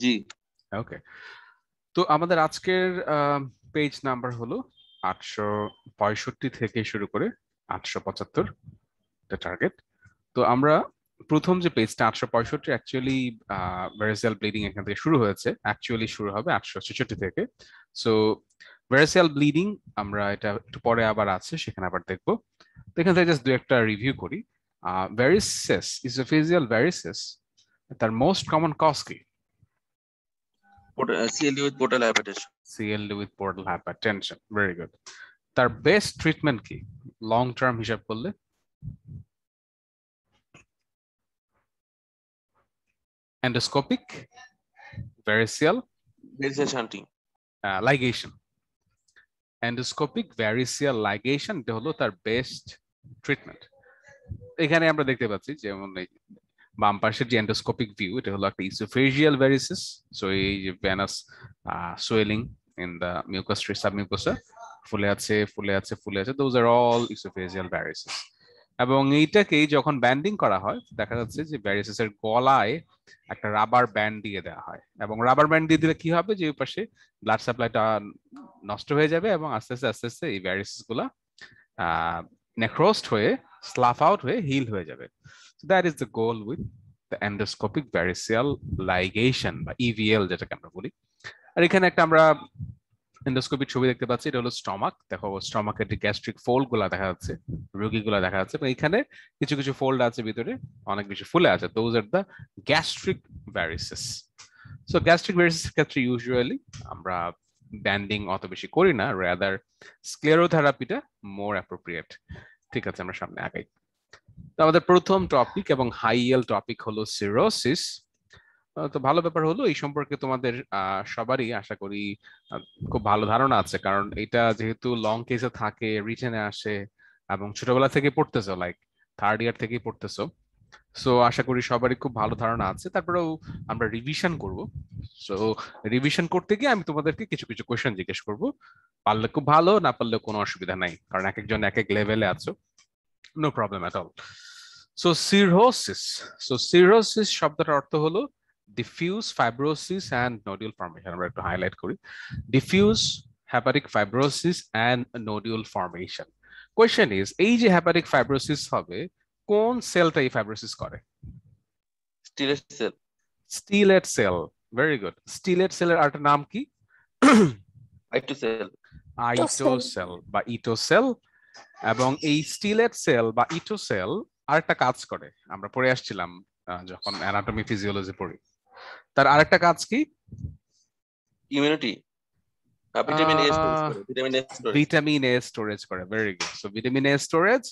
জি ওকে তো আমাদের আজকের পেজ নাম্বার হলো আটশো পঁয়ষট্টি থেকে শুরু করে আটশো পঁচাত্তর টার্গেট তো আমরা প্রথম যে পেজটা আটশো পঁয়ষট্টি অ্যাকচুয়ালি ভেরাসিয়াল ব্লিডিং এখান থেকে শুরু হয়েছে অ্যাকচুয়ালি শুরু হবে আটশো ছেষট্টি থেকে সো ভেরাসিয়াল ব্লিডিং আমরা এটা একটু পরে আবার আছে সেখানে আবার দেখবো তো এখান থেকে জাস্ট দু একটা রিভিউ করি ভ্যারিসেস ইজ এ ফিজিয়াল ভ্যারিসেস তার মোস্ট কমন কজ কি CLD with portal hypertension. CLD with portal hypertension. Very good. তার বেস্ট ট্রিটমেন্ট কি লং টার্ম হিসাব করলে endoscopic, variceal, variceal shunting, uh, ligation. Endoscopic variceal ligation এটা হলো তার বেস্ট ট্রিটমেন্ট এখানে আমরা দেখতে পাচ্ছি যেমন বাম পাশের যে এন্ডোস্কোপিক ভিউ এটা হলো একটা ইসোফেজিয়াল ভ্যারিসিস সো এই যে venous swelling in the mucous ট্রি সাবমিউকোসা ফুলে আছে ফুলে আছে ফুলে আছে those are all oesophageal varices এবং এইটাকে যখন ব্যান্ডিং করা হয় দেখা যাচ্ছে যে ব্যারিসিসের গলায় একটা রাবার ব্যান্ড দিয়ে দেওয়া হয় এবং রাবার ব্যান্ড দিয়ে দিলে কি হবে যে পাশে ব্লাড সাপ্লাইটা নষ্ট হয়ে যাবে এবং আস্তে আস্তে আস্তে আস্তে এই ভ্যারিসিস গুলা নেক্রোস্ট হয়ে স্লাফ আউট হয়ে হিল হয়ে যাবে So that is the goal with the endoscopic variceal ligation বা ইভিএল e যেটাকে আমরা বলি আর এখানে একটা আমরা এন্ডোস্কোপিক ছবি দেখতে পাচ্ছি এটা হলো স্টমাক দেখো স্টমাকের যে গ্যাস্ট্রিক ফোল্ড গুলা দেখা যাচ্ছে রোগীগুলা দেখা যাচ্ছে এবং এখানে কিছু কিছু ফোল্ড আছে ভিতরে অনেক বেশি ফুলে আছে those are the gastric varices so gastric varices ক্ষেত্রে ইউজুয়ালি আমরা ব্যান্ডিং অত বেশি করি না রেদার স্ক্লেরোথেরাপিটা মোর অ্যাপ্রোপ্রিয়েট ঠিক আছে আমরা সামনে আগাই তো আমাদের প্রথম টপিক এবং হাইয়েল টপিক হলো সিরোসিস তো ভালো ব্যাপার হলো এই সম্পর্কে তোমাদের সবারই আশা করি খুব ভালো ধারণা আছে কারণ এটা যেহেতু লং কেসে থাকে রিটেনে আসে এবং ছোটবেলা থেকে পড়তেছো লাইক থার্ড ইয়ার থেকেই পড়তেছো সো আশা করি সবারই খুব ভালো ধারণা আছে তারপরেও আমরা রিভিশন করব সো রিভিশন করতে গিয়ে আমি তোমাদেরকে কিছু কিছু কোয়েশন জিজ্ঞেস করব পারলে খুব ভালো না পারলে কোনো অসুবিধা নাই কারণ এক একজন এক এক লেভেলে আছো no problem at all so cirrhosis so cirrhosis শব্দটার অর্থ হলো diffuse fibrosis and nodule formation আমরা একটু হাইলাইট করি diffuse hepatic fibrosis and nodule formation question is এই যে হ্যাপারিক ফাইব্রোসিস হবে কোন সেলটা এই ফাইব্রোসিস করে stellate cell stellate cell very good stellate সেলের আরেকটা নাম কি আইটোসেল আইটোসেল বা ইটোসেল এবং এই স্টিলেট সেল বা ইটো সেল আরেকটা কাজ করে আমরা পড়ে আসছিলাম যখন অ্যানাটমি ফিজিওলজি পড়ি তার আরেকটা কাজ কি ইমিউনিটি ভিটামিন এ স্টোরেজ করে very good so vitamin A storage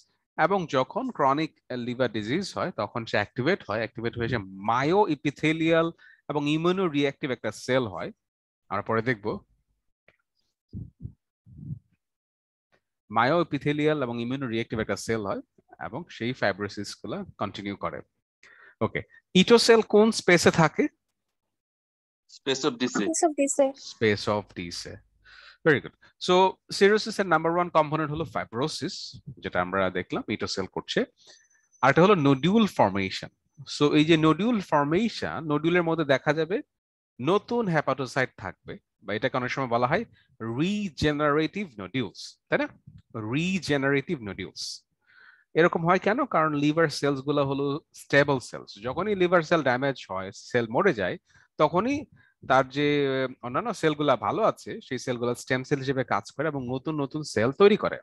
এবং যখন ক্রনিক লিভার ডিজিজ হয় তখন সে অ্যাক্টিভেট হয় অ্যাক্টিভেট হয়ে সে মায়ো ইপিথেলিয়াল এবং ইমিউনো রিঅ্যাক্টিভ একটা সেল হয় আমরা পরে দেখবো মায়োপিথেলিয়াল এবং ইমিউনো রিয়েক্টিভ একটা সেল হয় এবং সেই ফাইব্রোসিস গুলো কন্টিনিউ করে ওকে ইটোসেল কোন স্পেসে থাকে space of Disse space of Disse very good so cirrhosis এর নাম্বার ওয়ান কম্পোনেন্ট হলো ফাইব্রোসিস যেটা আমরা দেখলাম ইটোসেল করছে আর আরেকটা হলো নোডিউল ফর্মেশন সো এই যে নোডিউল ফর্মেশন নোডিউলের মধ্যে দেখা যাবে নতুন হ্যাপাটোসাইট থাকবে বা এটাকে অনেক সময় বলা হয় রিজেনারেটিভ নডিউলস তাই না রিজেনারেটিভ নডিউলস এরকম হয় কেন কারণ লিভার সেলস গুলো হলো স্টেবল সেলস যখনই লিভার সেল ড্যামেজ হয় সেল মরে যায় তখনই তার যে অন্যান্য সেলগুলো ভালো আছে সেই সেলগুলো স্টেম সেল হিসেবে কাজ করে এবং নতুন নতুন সেল তৈরি করে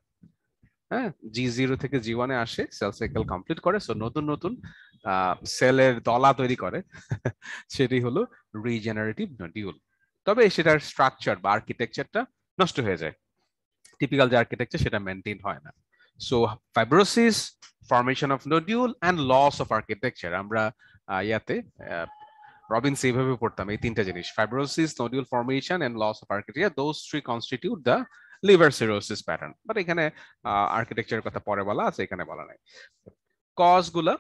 হ্যাঁ জি জিরো থেকে জি ওয়ানে আসে সেল সাইকেল কমপ্লিট করে সো নতুন নতুন সেলের দলা তৈরি করে সেটি হলো রিজেনারেটিভ নডিউল তবে সেটার স্ট্রাকচার বা আর্কিটেকচারটা নষ্ট হয়ে যায় টিপিক্যাল যে আর্কিটেকচার সেটা মেনটেন হয় না so fibrosis formation of nodule and loss of architecture আমরা ইয়াতে রবিনস এইভাবে পড়তাম এই তিনটা জিনিস fibrosis nodule formation and loss of architecture those three constitute the liver cirrhosis pattern but এখানে আর্কিটেকচারের কথা পরে বলা আছে এখানে বলা নাই কজগুলো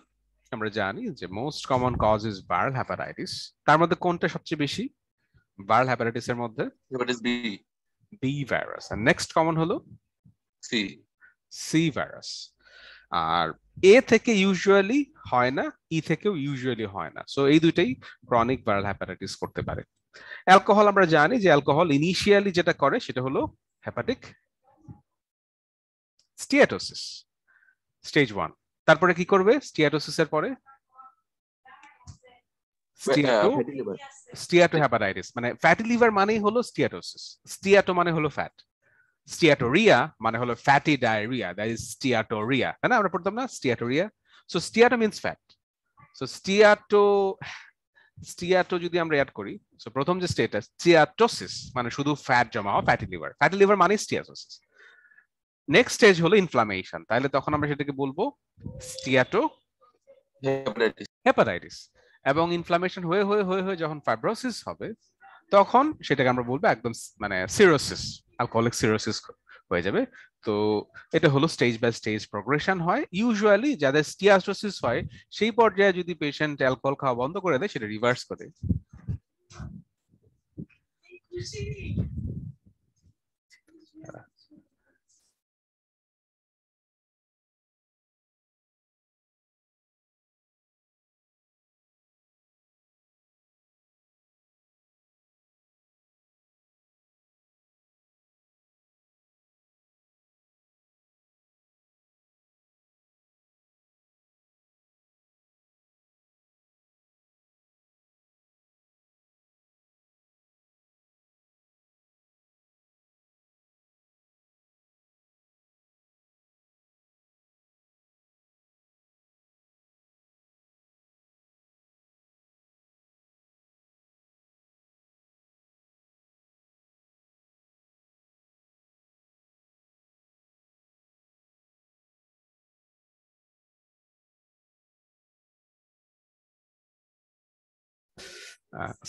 আমরা জানি যে most common cause is viral hepatitis তার মধ্যে কোনটা সবচেয়ে বেশি ভাইরাল হ্যাপাটাইটিস এর মধ্যে হ্যাপাটাইটিস বি বি ভাইরাস আর নেক্সট কমন হলো সি সি ভাইরাস আর এ থেকে ইউজুয়ালি হয় না ই e থেকেও ইউজুয়ালি হয় না সো এই দুইটাই ক্রনিক ভাইরাল হ্যাপাটাইটিস করতে পারে অ্যালকোহল আমরা জানি যে অ্যালকোহল ইনিশিয়ালি যেটা করে সেটা হলো হ্যাপাটিক স্টিয়াটোসিস স্টেজ ওয়ান তারপরে কি করবে স্টিয়াটোসিসের পরে স্টিয়াটো মানে ফ্যাটি লিভার মানেই হলো স্টিয়াটোসিস স্টিয়াটো মানে হলো ফ্যাট স্টিয়াটোরিয়া মানে হলো fatty diarrhoea that is steatorrhoea তাই আমরা পড়তাম না steatorrhoea so steato means fat so steato steato যদি আমরা অ্যাড করি সো প্রথম যে স্টেটাস স্টিয়াটোসিস মানে শুধু ফ্যাট জমা হওয়া ফ্যাটি লিভার ফ্যাটি লিভার মানে স্টিয়াটোসিস নেক্সট স্টেজ হলো ইনফ্লামেশন তাহলে তখন আমরা সেটাকে বলবো স্টিয়াটো হেপাটাইটিস এবং ইনফ্লামেশন হয়ে হয়ে হয়ে হয়ে যখন ফাইব্রোসিস হবে তখন সেটাকে আমরা বলবো একদম মানে সিরোসিস অ্যালকোহলিক সিরোসিস হয়ে যাবে তো এটা হলো স্টেজ বাই স্টেজ প্রোগ্রেশন হয় ইউজুয়ালি যাদের স্টিয়াস্টোসিস হয় সেই পর্যায়ে যদি পেশেন্ট অ্যালকোহল খাওয়া বন্ধ করে দেয় সেটা রিভার্স করে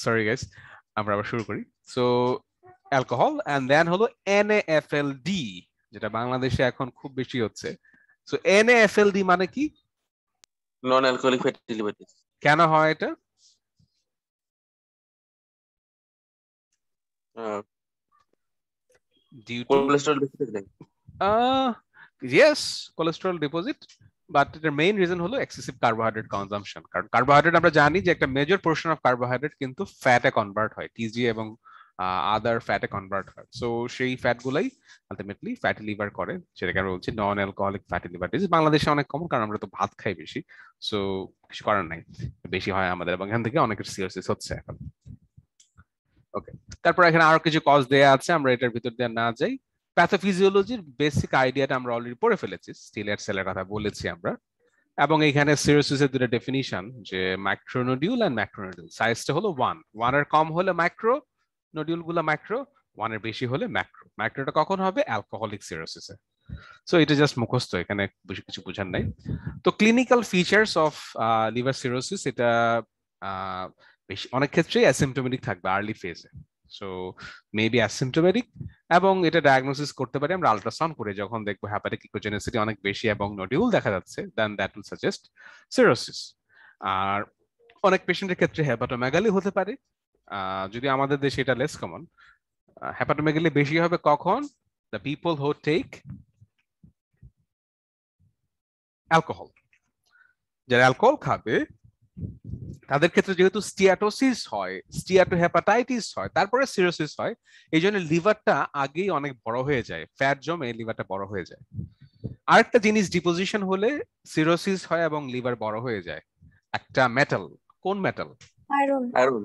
সরি গাইস আমরা আবার শুরু করি সো অ্যালকোহল অ্যান্ড দেন হলো এনএফএলডি যেটা বাংলাদেশে এখন খুব বেশি হচ্ছে সো এনএফএলডি মানে কি non alcoholic fatty liver disease কেন হয় এটা কোলেস্টেরল বেশি থাকে ইয়েস কোলেস্টেরল ডিপোজিট বাট এটার মেইন রিজন হলো এক্সেসিভ কার্বোহাইড্রেট কনজাম্পশন কারণ কার্বোহাইড্রেট আমরা জানি যে একটা মেজর পোর্শন অফ কার্বোহাইড্রেট কিন্তু ফ্যাটে কনভার্ট হয় টিজি এবং আদার ফ্যাটে কনভার্ট হয় সো সেই ফ্যাট গুলাই আলটিমেটলি ফ্যাটি লিভার করে যেটাকে আমরা বলছি non alcoholic fatty liver disease বাংলাদেশে অনেক কমন কারণ আমরা তো ভাত খাই বেশি সো কিছু করার নাই বেশি হয় আমাদের এবং এখান থেকে অনেকের সিরিয়াস হচ্ছে এখন ওকে তারপর এখানে আরো কিছু কজ দেয়া আছে আমরা এটার ভিতর দিয়ে না যাই প্যাথোফিজিওলজির বেসিক আইডিয়াটা আমরা অলরেডি পড়ে ফেলেছি স্টিলের সেলের কথা বলেছি আমরা এবং এখানে সিরোসিসের দুটো ডেফিনিশন যে ম্যাক্রোনোডিউল অ্যান্ড ম্যাক্রোনোডিউল সাইজটা হলো ওয়ান এর কম হলে ম্যাক্রো নোডিউল গুলো ম্যাক্রো এর বেশি হলে ম্যাক্রো ম্যাক্রোটা কখন হবে অ্যালকোহলিক সিরোসিসে সো এটা জাস্ট মুখস্থ এখানে বেশি কিছু বোঝার নাই তো clinical features of liver cirrhosis এটা বেশি অনেক ক্ষেত্রেই অ্যাসিমটোমেটিক থাকবে আর্লি ফেজে সো মেবি অ্যাসিমটোমেটিক এবং এটা ডায়াগনোসিস করতে পারি আমরা আলট্রাসাউন্ড করে যখন দেখবো হ্যাপাটিক ইকোজেনেসিটি অনেক বেশি এবং নডিউল দেখা যাচ্ছে then that will suggest cirrhosis আর অনেক পেশেন্টের ক্ষেত্রে হ্যাপাটোমেগালি হতে পারে যদি আমাদের দেশে এটা লেস কমন হ্যাপাটোমেগালি বেশি হবে কখন the people who take alcohol যারা অ্যালকোহল খাবে তাদের ক্ষেত্রে যেহেতু স্টিয়াটোসিস হয় স্টিয়াটো হেপাটাইটিস হয় তারপরে সিরোসিস হয় এই জন্য লিভারটা আগেই অনেক বড় হয়ে যায় ফ্যাট জমে লিভারটা বড় হয়ে যায় আরেকটা জিনিস ডিপোজিশন হলে সিরোসিস হয় এবং লিভার বড় হয়ে যায় একটা মেটাল কোন metal iron iron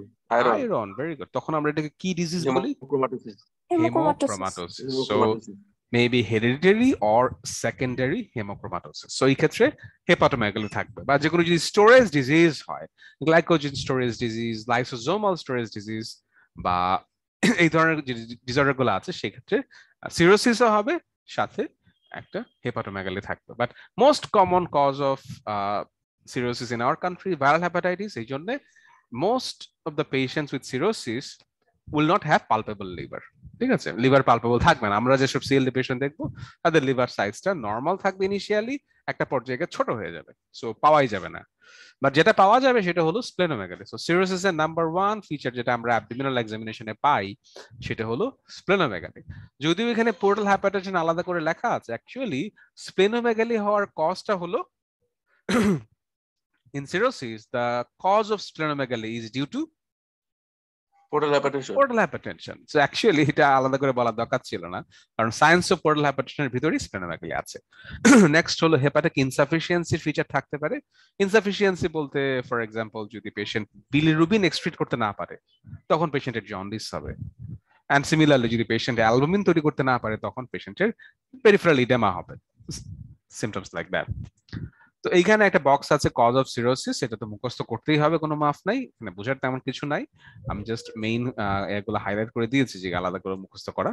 iron very good তখন আমরা এটাকে কি ডিজিজ বলি haemochromatosis haemochromatosis so may be hereditary or secondary haemochromatosis so এই ক্ষেত্রে হেপাটোমেগালি থাকবে বা যে কোনো যদি স্টোরেজ ডিজিজ হয় glycogen storage disease lysosomal storage disease বা এই ধরনের ডিজর্ডার আছে সেক্ষেত্রে সিরোসিসও হবে সাথে একটা হেপাটোমেগালি থাকবে but most common cause of cirrhosis in our country viral hepatitis এই জন্যে most of the patients with cirrhosis will not have palpable liver ঠিক আছে লিভার পালপেবল থাকবে না আমরা যেসব সিএলডি পেশেন্ট দেখবো তাদের লিভার সাইজটা নর্মাল থাকবে ইনিশিয়ালি একটা পর্যায়ে ছোট হয়ে যাবে সো পাওয়াই যাবে না বাট যেটা পাওয়া যাবে সেটা হলো স্প্লেনোমেগালি সো সিরোসিস এর নাম্বার ওয়ান ফিচার যেটা আমরা অ্যাবডোমিনাল এক্সামিনেশনে পাই সেটা হলো স্প্লেনোমেগালি যদিও এখানে পোর্টাল হ্যাপাটাইটিস আলাদা করে লেখা আছে অ্যাকচুয়ালি স্প্লেনোমেগালি হওয়ার কজটা হলো in cirrhosis the cause of splenomegaly is due to portal hypertension portal hypertension so actually এটা আলাদা করে বলা দরকার ছিল না কারণ সায়েন্স অফ পোর্টাল হ্যাপারটেনশনের ভিতরেই স্প্লেনোমেগালি আছে নেক্সট হলো হেপাটিক ইনসাফিসিয়েন্সির ফিচার থাকতে পারে ইনসাফিসিয়েন্সি বলতে ফর এক্সাম্পল যদি পেশেন্ট বিলিরুবিন এক্সট্রিট করতে না পারে তখন পেশেন্টের জন্ডিস হবে অ্যান্ড সিমিলারলি যদি পেশেন্ট অ্যালবামিন তৈরি করতে না পারে তখন পেশেন্টের পেরিফেরাল ইডেমা হবে সিমটমস লাইক দ্যাট তো এইখানে একটা বক্স আছে কজ অফ সিরোসিস সেটা তো মুখস্থ করতেই হবে কোনো মাফ নাই মানে বোঝার তেমন কিছু নাই আমি জাস্ট মেইন এগুলো হাইলাইট করে দিয়েছি যে আলাদা করে মুখস্থ করা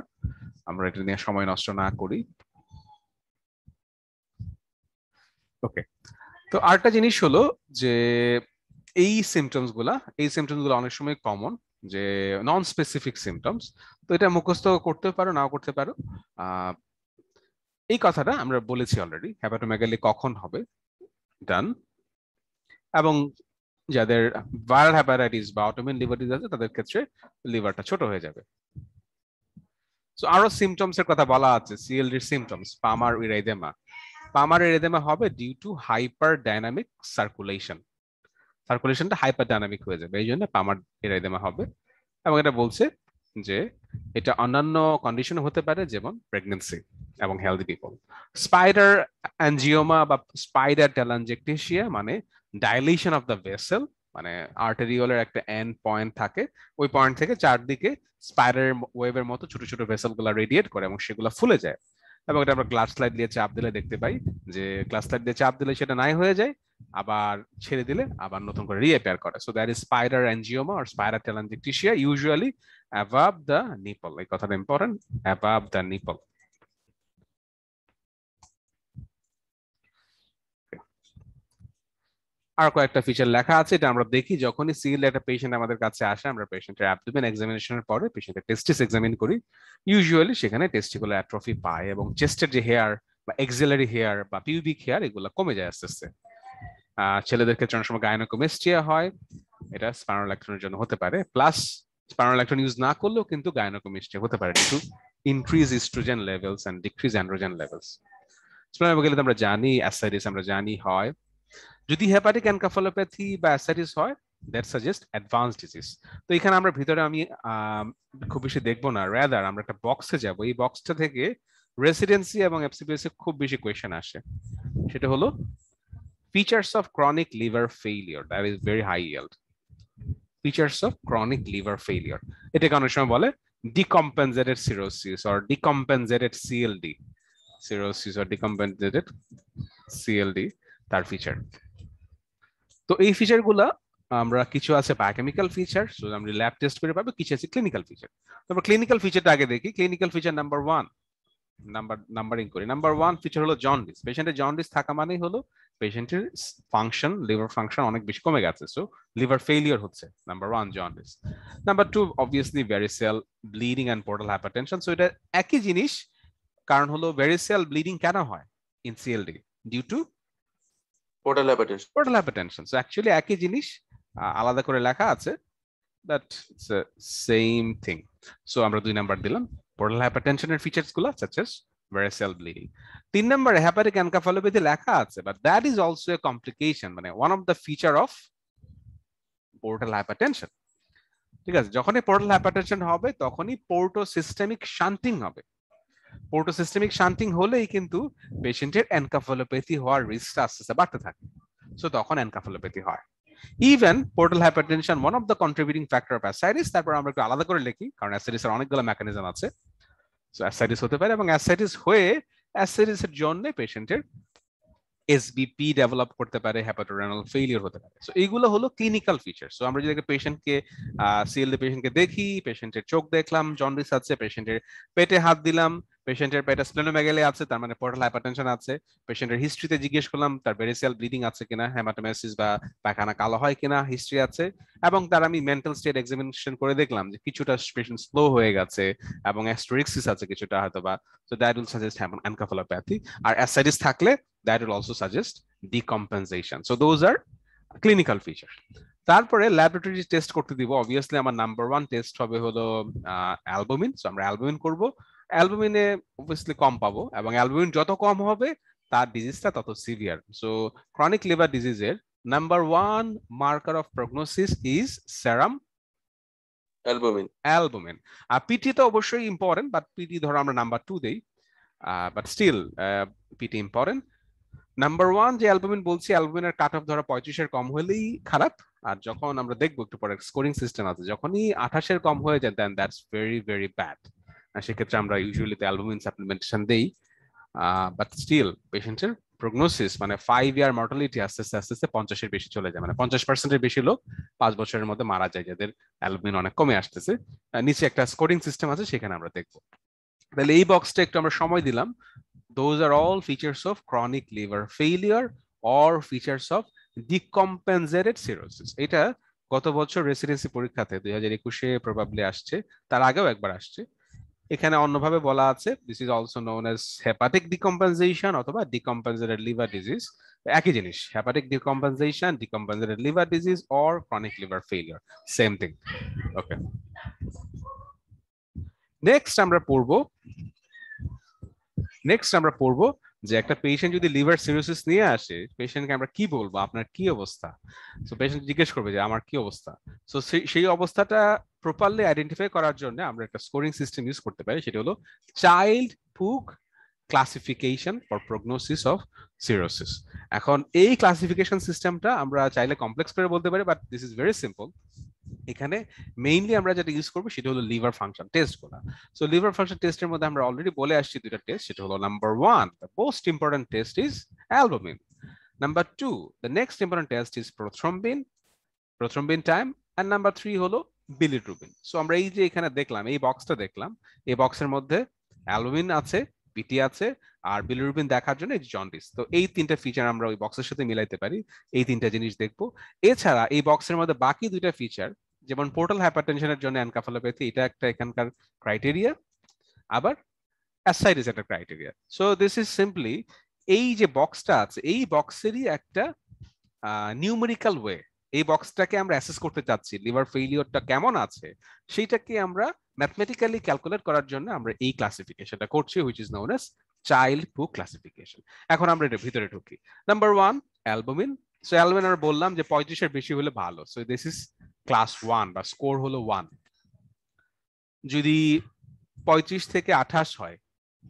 আমরা এটা নিয়ে সময় নষ্ট না করি ওকে তো আরেকটা জিনিস হলো যে এই সিমটমস গুলা এই সিমটমস গুলো অনেক সময় কমন যে নন স্পেসিফিক সিমটমস তো এটা মুখস্থ করতে পারো নাও করতে পারো এই কথাটা আমরা বলেছি অলরেডি হ্যাপাটোমেগালি কখন হবে ডান এবং যাদের ভাইরাল হ্যাপাটাইটিস বা অটোমিন লিভার ডিজিজ আছে তাদের ক্ষেত্রে লিভারটা ছোট হয়ে যাবে সো আরো সিমটমস এর কথা বলা আছে সিএলডি সিমটমস পামার ইরাইদেমা পামার ইরাইদেমা হবে due to hyperdynamic circulation সার্কুলেশনটা হাইপার ডাইনামিক হয়ে যাবে এই জন্য পামার ইরাইদেমা হবে এবং এটা বলছে যে এটা অন্যান্য কন্ডিশন হতে পারে যেমন প্রেগনেন্সি এবং হেলদি পিপল স্পাইডার অ্যাঞ্জিওমা বা স্পাইডার ট্যালানজেকটেশিয়া মানে ডাইলেশন অফ দ্য ভেসেল মানে আর্টেরিওলের একটা এন্ড পয়েন্ট থাকে ওই পয়েন্ট থেকে চারদিকে স্পাইডার ওয়েভের মতো ছোট ছোট ভেসেলগুলো রেডিয়েট করে এবং সেগুলো ফুলে যায় এবং এটা আমরা গ্লাস লাইট দিয়ে চাপ দিলে দেখতে পাই যে গ্লাস লাইট দিয়ে চাপ দিলে সেটা নাই হয়ে যায় আবার ছেড়ে দিলে আবার নতুন করে রিঅ্যাপেয়ার করে so that is spider angioma আর spider telangiectasia usually above the nipple এই কথাটা ইম্পর্টেন্ট অ্যাভাব দ্য নিপল আর কয়েকটা ফিচার লেখা আছে এটা আমরা দেখি যখনই সিল একটা পেশেন্ট আমাদের কাছে আসে আমরা পেশেন্টের অ্যাবডোমেন এক্সামিনেশনের পরে পেশেন্টের টেস্টিস এক্সামিন করি ইউজুয়ালি সেখানে টেস্টিকুলার অ্যাট্রফি পায় এবং চেস্টের যে হেয়ার বা এক্সেলারি হেয়ার বা পিউবিক হেয়ার এগুলো কমে যায় আস্তে আস্তে ছেলেদের ক্ষেত্রে অনেক সময় গায়নোকোমেস্টিয়া হয় এটা স্পানোলাক্টনের জন্য হতে পারে প্লাস স্পানোলাক্টন ইউজ না করলেও কিন্তু গায়নোকোমেস্টিয়া হতে পারে কিন্তু increase oestrogen levels and decrease androgen levels স্পানোভাগেলে আমরা জানি অ্যাসাইডিস আমরা জানি হয় যদি হেপাটিক এনকাফালোপ্যাথি বা অ্যাসারিস হয় দ্যাট সাজেস্ট অ্যাডভান্স ডিজিজ তো এখানে আমরা ভিতরে আমি খুব বেশি দেখবো না রেদার আমরা একটা বক্সে যাব এই বক্সটা থেকে রেসিডেন্সি এবং এফসিপিএস খুব বেশি কোয়েশন আসে সেটা হলো features of chronic liver failure that is very high yield features of chronic liver failure এটাকে অনেক সময় বলে decompensated cirrhosis or decompensated CLD cirrhosis or decompensated CLD তার ফিচার তো এই ফিচারগুলো আমরা কিছু আছে বায়োকেমিক্যাল ফিচার সো আমরা ল্যাব টেস্ট করে পাবো কিছু আছে ক্লিনিক্যাল ফিচার তো আমরা ক্লিনিক্যাল ফিচারটা আগে দেখি clinical feature number one number numbering করি নাম্বার ওয়ান ফিচার হলো জন্ডিস পেশেন্টের জন্ডিস থাকা মানেই হলো পেশেন্টের ফাংশন লিভার ফাংশন অনেক বেশি কমে গেছে সো লিভার ফেলিয়ার হচ্ছে number one jaundice number two obviously variceal bleeding and portal hypertension so এটা একই জিনিস কারণ হলো ভ্যারিসেল ব্লিডিং কেন হয় in CLD due to portal portal hypertension একই জিনিস আলাদা করে লেখা আছে দ্যাট সেম থিং সো আমরা দুই নাম্বার দিলাম পোর্টাল হাইপারটেনশনের গুলো সাচ এস তিন নাম্বার হ্যাপারিক অ্যানকাফালোপ্যাথি লেখা আছে but that is also a complication মানে one of the feature of portal hypertension ঠিক আছে যখনই পোর্টাল হাইপারটেনশন হবে তখনই পোর্টো সিস্টেমিক শান্তিং হবে প্রোটোসিস্টেমিক শান্তিং হলেই কিন্তু পেশেন্টের অ্যানকাফালোপ্যাথি হওয়ার রিস্কটা আস্তে আস্তে বাড়তে থাকে সো তখন অ্যানকাফালোপ্যাথি হয় even portal hypertension one of the contributing factor of ascites তারপর আমরা একটু আলাদা করে লিখি কারণ অ্যাসাইটিসের অনেকগুলো মেকানিজম আছে সো অ্যাসাইটিস হতে পারে এবং অ্যাসাইটিস হয়ে অ্যাসাইটিসের জন্য পেশেন্টের এসবিপি ডেভেলপ করতে পারে হ্যাপাটোরেনাল ফেইলিওর হতে পারে সো এইগুলো হলো ক্লিনিক্যাল ফিচার সো আমরা যদি একটা পেশেন্টকে সিএলডি পেশেন্টকে দেখি পেশেন্টের চোখ দেখলাম জন্ডিস আছে পেশেন্টের পেটে হাত দিলাম পেশেন্টের পেটা স্প্লেনোমেগালি আছে তার মানে পোর্টাল হাইপারটেনশন আছে পেশেন্টের হিস্ট্রিতে জিজ্ঞেস করলাম তার ভেরিসিয়াল ব্লিডিং আছে কিনা হেমাটোমাইসিস বা পায়খানা কালো হয় কিনা হিস্ট্রি আছে এবং তার আমি মেন্টাল স্টেট এক্সামিনেশন করে দেখলাম যে কিছুটা পেশেন্ট স্লো হয়ে গেছে এবং অ্যাস্টোরিক্সিস আছে কিছুটা হয়তো বা so that will suggest encephalopathy আর অ্যাসাইটিস থাকলে that will also suggest decompensation so those are clinical feature তারপরে ল্যাবরেটরি টেস্ট করতে দিব অবভিয়াসলি আমার নাম্বার ওয়ান টেস্ট হবে হলো অ্যালবুমিন সো আমরা অ্যালবুমিন করব অ্যালবুমিনে অবভিয়াসলি কম পাবো এবং অ্যালবুমিন যত কম হবে তার ডিজিজটা তত সিভিয়ার সো ক্রনিক লিভার ডিজিজের number one marker of prognosis is serum albumin albumin আর পিটি তো অবশ্যই ইম্পর্টেন্ট বাট পিটি ধরো আমরা নাম্বার টু দেই but still PT important number one যে অ্যালবুমিন বলছি অ্যালবুমিনের কাট অফ ধরো পঁয়ত্রিশের কম হলেই খারাপ আর যখন আমরা দেখবো একটু পরে স্কোরিং সিস্টেম আছে যখনই আঠাশের কম হয়ে যায় then that's very very bad সেক্ষেত্রে আমরা তো অ্যালবুমিন সাপ্লিমেন্টেশন দেই বাট স্টিল পেশেন্টের প্রগনোসিস মানে ফাইভ ইয়ার মর্টালিটি আস্তে আস্তে আস্তে আস্তে পঞ্চাশের বেশি চলে যায় মানে পঞ্চাশ পার্সেন্টের বেশি লোক পাঁচ বছরের মধ্যে মারা যায় যাদের অ্যালবুমিন অনেক কমে আসতেছে নিচে একটা স্কোরিং সিস্টেম আছে সেখানে আমরা দেখবো তাহলে এই বক্সটা একটু আমরা সময় দিলাম those are all features of chronic liver failure or features of decompensated cirrhosis এটা গত বছর রেসিডেন্সি পরীক্ষাতে দুই হাজার একুশে প্রভাবলি আসছে তার আগেও একবার আসছে এখানে অন্যভাবে বলা আছে this is also known as hepatic decompensation অথবা ডিকম্পেনসেটেড লিভার ডিজিজ একই জিনিস hepatic decompensation decompensated liver disease or chronic liver failure same thing okay next আমরা পড়ব নেক্সট আমরা পড়ব যে একটা পেশেন্ট যদি লিভার সিরোসিস নিয়ে আসে পেশেন্টকে আমরা কি বলবো আপনার কি অবস্থা সো পেশেন্ট জিজ্ঞেস করবে যে আমার কি অবস্থা সো সেই অবস্থাটা প্রপারলি আইডেন্টিফাই করার জন্য আমরা একটা স্কোরিং সিস্টেম ইউজ করতে পারি সেটা হলো Child Pugh classification for prognosis of cirrhosis এখন এই ক্লাসিফিকেশন সিস্টেমটা আমরা চাইলে কমপ্লেক্স করে বলতে পারি but this is very simple এখানে মেইনলি আমরা যেটা ইউজ করবো সেটা হলো লিভার ফাংশন টেস্ট করা সো লিভার ফাংশন টেস্টের মধ্যে আমরা অলরেডি বলে আসছি দুইটা টেস্ট সেটা হলো number one the most important test is albumin number two the next important test is prothrombin prothrombin time and number three হলো বিলিরুবিন সো আমরা এই যে এখানে দেখলাম এই বক্সটা দেখলাম এই বক্সের মধ্যে অ্যালুমিন আছে পিটি আছে আর বিলিরুবিন দেখার জন্য জন্ডিস তো এই তিনটা ফিচার আমরা ওই বক্সের সাথে মিলাইতে পারি এই তিনটা জিনিস দেখবো এছাড়া এই বক্সের মধ্যে বাকি দুইটা ফিচার যেমন পোর্টাল হাইপারটেনশনের জন্য অ্যানকাফালোপ্যাথি এটা একটা এখানকার ক্রাইটেরিয়া আবার অ্যাসাইডিস একটা criteria so this is simply এই যে বক্সটা আছে এই বক্সেরই একটা নিউমেরিক্যাল ওয়ে এই বক্সটাকে আমরা অ্যাসেস করতে চাচ্ছি লিভার ফেইলিওরটা কেমন আছে সেইটাকে আমরা ম্যাথমেটিক্যালি ক্যালকুলেট করার জন্য আমরা এই ক্লাসিফিকেশনটা করছি which is known as Child Pugh classification এখন আমরা এটা ভিতরে ঢুকি number one albumin so albumin আমরা বললাম যে পঁয়ত্রিশের বেশি হলে ভালো so this is class one বা স্কোর হলো ওয়ান যদি পঁয়ত্রিশ থেকে আঠাশ হয়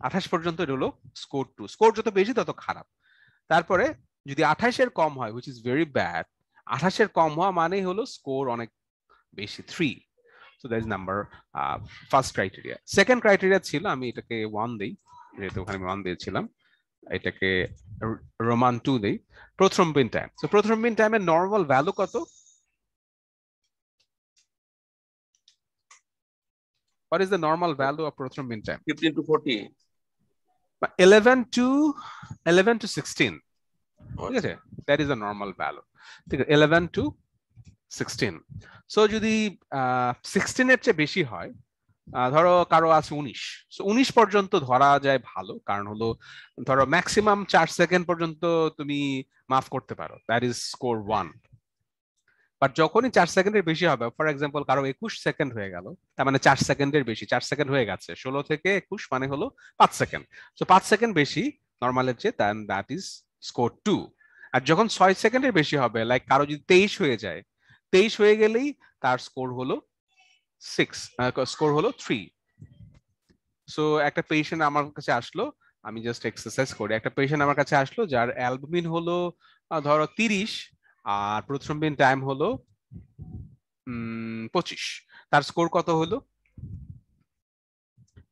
আঠাশ পর্যন্ত এটা হলো স্কোর টু স্কোর যত বেশি তত খারাপ তারপরে যদি আঠাশের কম হয় হুইচ ইজ ভেরি ব্যাড আঠাশের কম হওয়া মানেই হলো স্কোর অনেক বেশি three so that is number first criteria second criteria ছিল আমি এটাকে ওয়ান দিই যেহেতু ওখানে আমি ওয়ান দিয়েছিলাম এটাকে রোমান টু দিই প্রথম বিন টাইম সো প্রথম বিন টাইমের নর্মাল ভ্যালু কত what is the normal value of proton mean time 15 to 40 11 to 11 to 16 okay. that is a normal value ঠিক আছে ইলেভেন টু সিক্সটিন সো যদি সিক্সটিনের চেয়ে বেশি হয় ধরো কারো আছে উনিশ সো উনিশ পর্যন্ত ধরা যায় ভালো কারণ হলো ধরো ম্যাক্সিমাম চার সেকেন্ড পর্যন্ত তুমি মাফ করতে পারো that is score one but যখনই চার সেকেন্ডের বেশি হবে ফর এক্সাম্পল কারো একুশ সেকেন্ড হয়ে গেল তার মানে চার সেকেন্ডের বেশি চার সেকেন্ড হয়ে গেছে ষোলো থেকে একুশ মানে হলো পাঁচ সেকেন্ড সো পাঁচ সেকেন্ড বেশি নর্মালের চেয়ে then that is score two আর যখন ছয় সেকেন্ডের বেশি হবে লাইক কারো যদি তেইশ হয়ে যায় তেইশ হয়ে গেলেই তার স্কোর হলো সিক্স স্কোর হলো থ্রি সো একটা পেশেন্ট আমার কাছে আসলো আমি জাস্ট এক্সারসাইজ করি একটা পেশেন্ট আমার কাছে আসলো যার অ্যালবুমিন হলো ধরো তিরিশ আর প্রথম দিন টাইম হলো পঁচিশ তার স্কোর কত হলো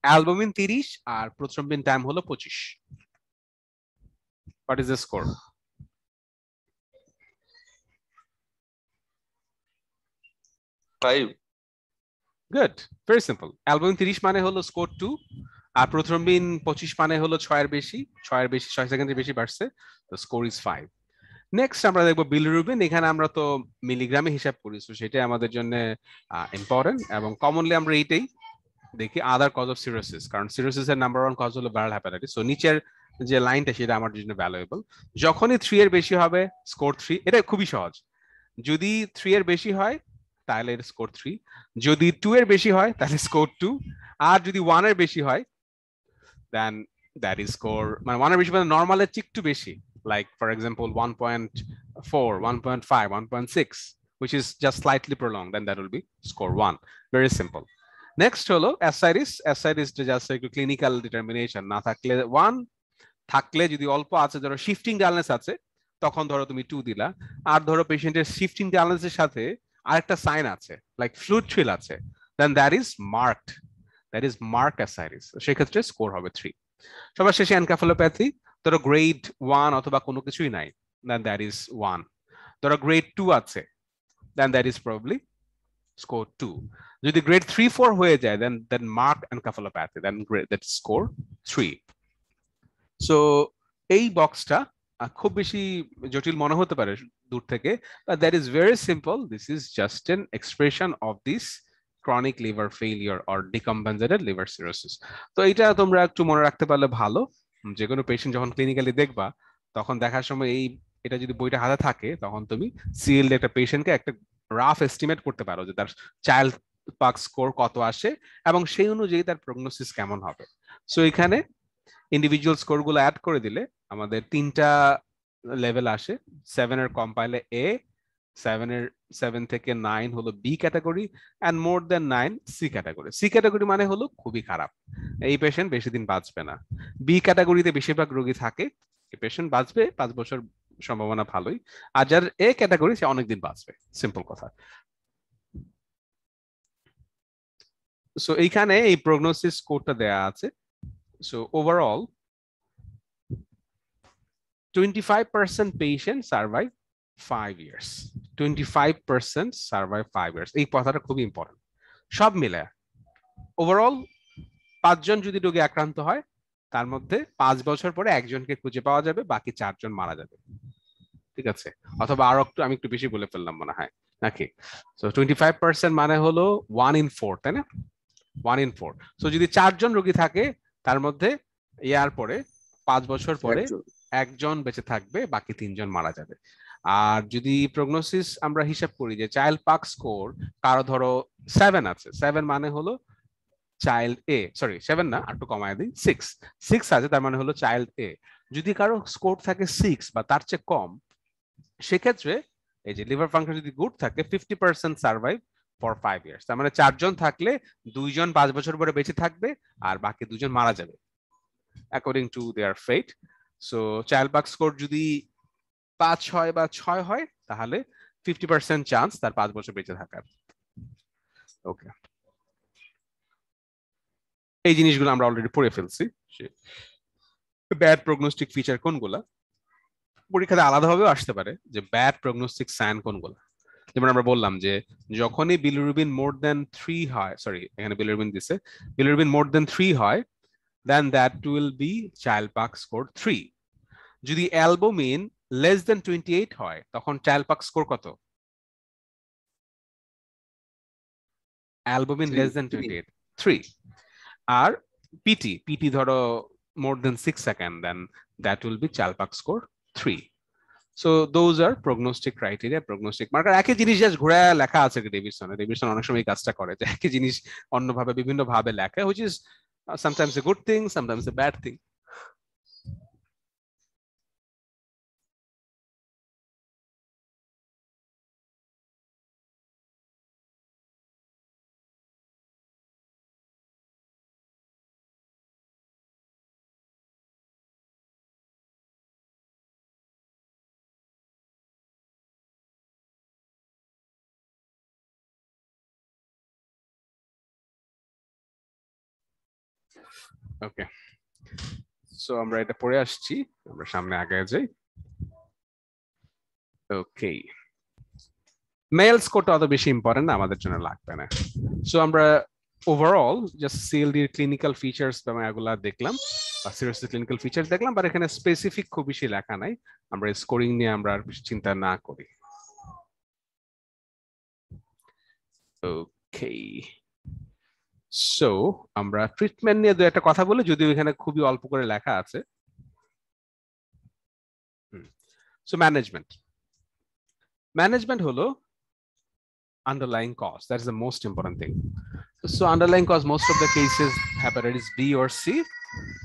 অ্যালবুমিন তিরিশ আর প্রথম দিন টাইম হলো পঁচিশ what is the score five good very simple albumin তিরিশ মানে হলো স্কোর টু আর প্রথম দিন পঁচিশ মানে হলো ছয়ের বেশি এর বেশি ছয় সেকেন্ডের বেশি বাড়ছে তো স্কোর ইজ ফাইভ নেক্সট আমরা দেখবো বিল এখানে আমরা তো মিলিগ্রামে হিসাব করি তো সেটাই আমাদের জন্য ইম্পর্টেন্ট এবং কমনলি আমরা এইটাই দেখি আদার কজ অফ সিরোসিস কারণ সিরোসিস এর নাম্বার ওয়ান কজ হলো ভাইরাল হ্যাপাটাইটিস সো নিচের যে লাইনটা সেটা আমার জন্য ভ্যালুয়েবল যখনই থ্রি এর বেশি হবে স্কোর থ্রি এটা খুবই সহজ যদি থ্রি এর বেশি হয় তাহলে এর স্কোর থ্রি যদি টু এর বেশি হয় তাহলে স্কোর টু আর যদি ওয়ান এর বেশি হয় দেন দ্যাট ইজ স্কোর মানে ওয়ান এর বেশি মানে নর্মালের চেয়ে একটু বেশি like for example one point four one point five one point six which is just slightly prolonged, then that will be score one. Very simple. Next হলো ascites ascites just একটু ক্লিনিক্যাল ডিটারমিনেশন না থাকলে one থাকলে যদি অল্প আছে ধরো shifting dullness আছে তখন ধরো তুমি টু দিলা আর ধরো পেশেন্টের শিফটিং ডালনেসের সাথে আরেকটা সাইন আছে লাইক ফ্লুট ফিল আছে then that is marked that is mark ascites সেক্ষেত্রে স্কোর হবে থ্রি সবার শেষে অ্যানক্যাফালোপ্যাথি ধরো গ্রেড ওয়ান অথবা কোনো কিছুই নাই দেন দ্যাট ইজ ওয়ান ধরো গ্রেড টু আছে then that is probably score two যদি গ্রেড থ্রি ফোর হয়ে যায় then then mark encephalopathy then grade that score three so এই বক্সটা খুব বেশি জটিল মনে হতে পারে দূর থেকে but that is very simple this is just an expression of this chronic liver failure or decompensated liver cirrhosis তো এটা তোমরা একটু মনে রাখতে পারলে ভালো যে কোনো পেশেন্ট যখন ক্লিনিক্যালি দেখবা তখন দেখার সময় এই এটা যদি বইটা হাতে থাকে তখন তুমি সিএলডি একটা পেশেন্টকে একটা রাফ এস্টিমেট করতে পারো যে তার চাইল্ড পাক স্কোর কত আসে এবং সেই অনুযায়ী তার প্রগনোসিস কেমন হবে সো এখানে ইন্ডিভিজুয়াল স্কোরগুলো অ্যাড করে দিলে আমাদের তিনটা লেভেল আসে সেভেন এর কম পাইলে এ সেভেন এর সেভেন থেকে নাইন হলো B category and more than nine C category C category মানে হলো খুবই খারাপ এই পেশেন্ট বেশি দিন বাঁচবে না বি ক্যাটাগরিতে বেশিরভাগ রোগী থাকে এই পেশেন্ট বাঁচবে পাঁচ বছর সম্ভাবনা ভালোই আর যার এ ক্যাটাগরি সে অনেকদিন বাঁচবে সিম্পল কথা সো এইখানে এই প্রগনোসিস স্কোরটা দেয়া আছে so overall 25% patient survive 5 years 25% survive 5 years এই কথাটা খুব ইম্পর্টেন্ট সব মিলে ওভারঅল পাঁচজন যদি রোগে আক্রান্ত হয় তার মধ্যে পাঁচ বছর পরে একজনকে খুঁজে পাওয়া যাবে বাকি চারজন মারা যাবে ঠিক আছে অথবা আরো একটু আমি একটু বেশি বলে ফেললাম মনে হয় নাকি সো টোয়েন্টি ফাইভ পার্সেন্ট মানে হলো ওয়ান ইন ফোর তাই না ওয়ান ইন ফোর সো যদি চারজন রোগী থাকে তার মধ্যে ইয়ার পরে পাঁচ বছর পরে একজন বেঁচে থাকবে বাকি তিনজন মারা যাবে আর যদি প্রগনোসিস আমরা হিসাব করি যে চাইল্ড পার্ক স্কোর কারো ধরো সেভেন আছে সেভেন মানে হলো চাইল্ড এ সরি সেভেন না একটু কমায় দিই সিক্স সিক্স আছে তার মানে হলো চাইল্ড এ যদি কারো স্কোর থাকে সিক্স বা তার চেয়ে কম সেক্ষেত্রে এই যে লিভার ফাংশন যদি গুড থাকে fifty percent survive for five years তার মানে চারজন থাকলে দুইজন পাঁচ বছর পরে বেঁচে থাকবে আর বাকি দুজন মারা যাবে according to their fate so Child বাক্স স্কোর যদি পাঁচ ছয় বা ছয় হয় তাহলে ফিফটি পার্সেন্ট চান্স তার পাঁচ বছর বেঁচে থাকার ওকে এই জিনিসগুলো আমরা অলরেডি পড়ে ফেলছি ব্যাড প্রগনোস্টিক ফিচার কোনগুলা পরীক্ষাতে আলাদাভাবেও আসতে পারে যে ব্যাড প্রগনোস্টিক সাইন কোনগুলা যেমন আমরা বললাম যে যখনই বিলিরুবিন মোর দেন থ্রি হয় সরি এখানে বিলিরুবিন দিছে বিলিরুবিন মোর দেন থ্রি হয় then that will be child park score 3 যদি অ্যালবুমিন লেস দেন 28 হয় তখন চাইল্ড পাক স্কোর কত অ্যালবুমিন লেস দেন 28 3 আর পিটি পিটি ধরো more than 6 second then that will be Child Pugh score 3 so those are prognostic criteria prognostic marker একই জিনিস just ঘোরা লেখা আছে ডেভিডসনে ডেভিডসন অনেক সময় কাজটা করে যে একই জিনিস অন্যভাবে বিভিন্নভাবে ভাবে লেখা which is sometimes a good thing sometimes a bad thing okay so আমরা এটা পড়ে আসছি আমরা সামনে আগে যাই ওকে মেলস কোটা অত বেশি ইম্পর্টেন্ট আমাদের জন্য লাগবে না সো আমরা ওভারঅল জাস্ট সিএলডির ক্লিনিক্যাল ফিচার্স বা এগুলা দেখলাম বা সিরিয়াসলি ক্লিনিক্যাল ফিচার্স দেখলাম বাট এখানে স্পেসিফিক খুব বেশি লেখা নাই আমরা স্কোরিং নিয়ে আমরা আর বেশি চিন্তা না করি ওকে সো আমরা ট্রিটমেন্ট নিয়ে দু একটা কথা বলি যদিও এখানে খুবই অল্প করে লেখা আছে সো ম্যানেজমেন্ট ম্যানেজমেন্ট হলো underlying cause that is the most important thing so underlying cause most of the cases hepatitis B or C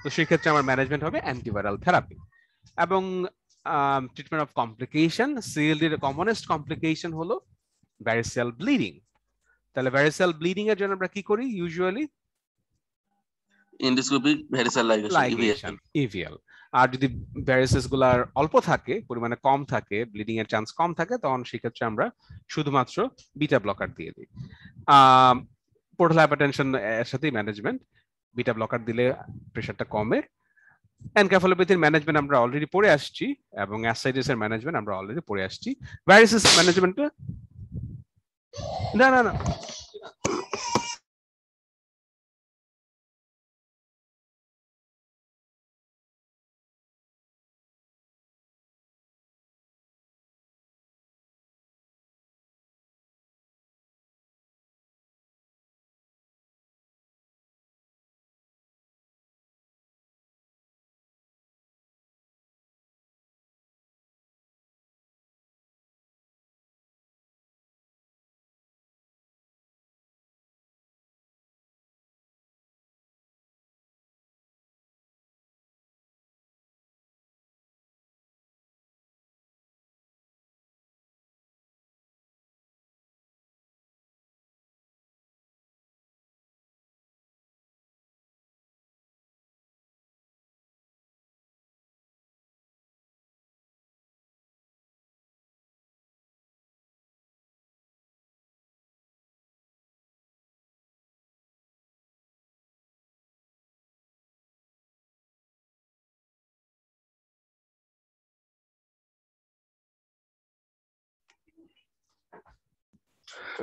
তো সেক্ষেত্রে আমার ম্যানেজমেন্ট হবে অ্যান্টিভাইরাল থেরাপি এবং ট্রিটমেন্ট অফ কমপ্লিকেশন সিএলডির কমনেস্ট কমপ্লিকেশন হলো ব্যারিসিয়াল ব্লিডিং তাহলে ভ্যারিসেল bleeding এর জন্য আমরা কি করি usually endoscopic variceal ligation EVL আর যদি ভ্যারিসেস গুলার অল্প থাকে পরিমাণে কম থাকে ব্লিডিং এর চান্স কম থাকে তখন সেক্ষেত্রে আমরা শুধুমাত্র বিটা ব্লকার দিয়ে দিই পোর্টাল হাইপারটেনশন এর সাথেই ম্যানেজমেন্ট বিটা ব্লকার দিলে প্রেশারটা কমে এনক্যাফালোপ্যাথির ম্যানেজমেন্ট আমরা অলরেডি পড়ে আসছি এবং অ্যাসাইটিস এর ম্যানেজমেন্ট আমরা অলরেডি পড়ে আসছি ভ্যারিসেস ম্যানেজমেন্টটা No, no, no.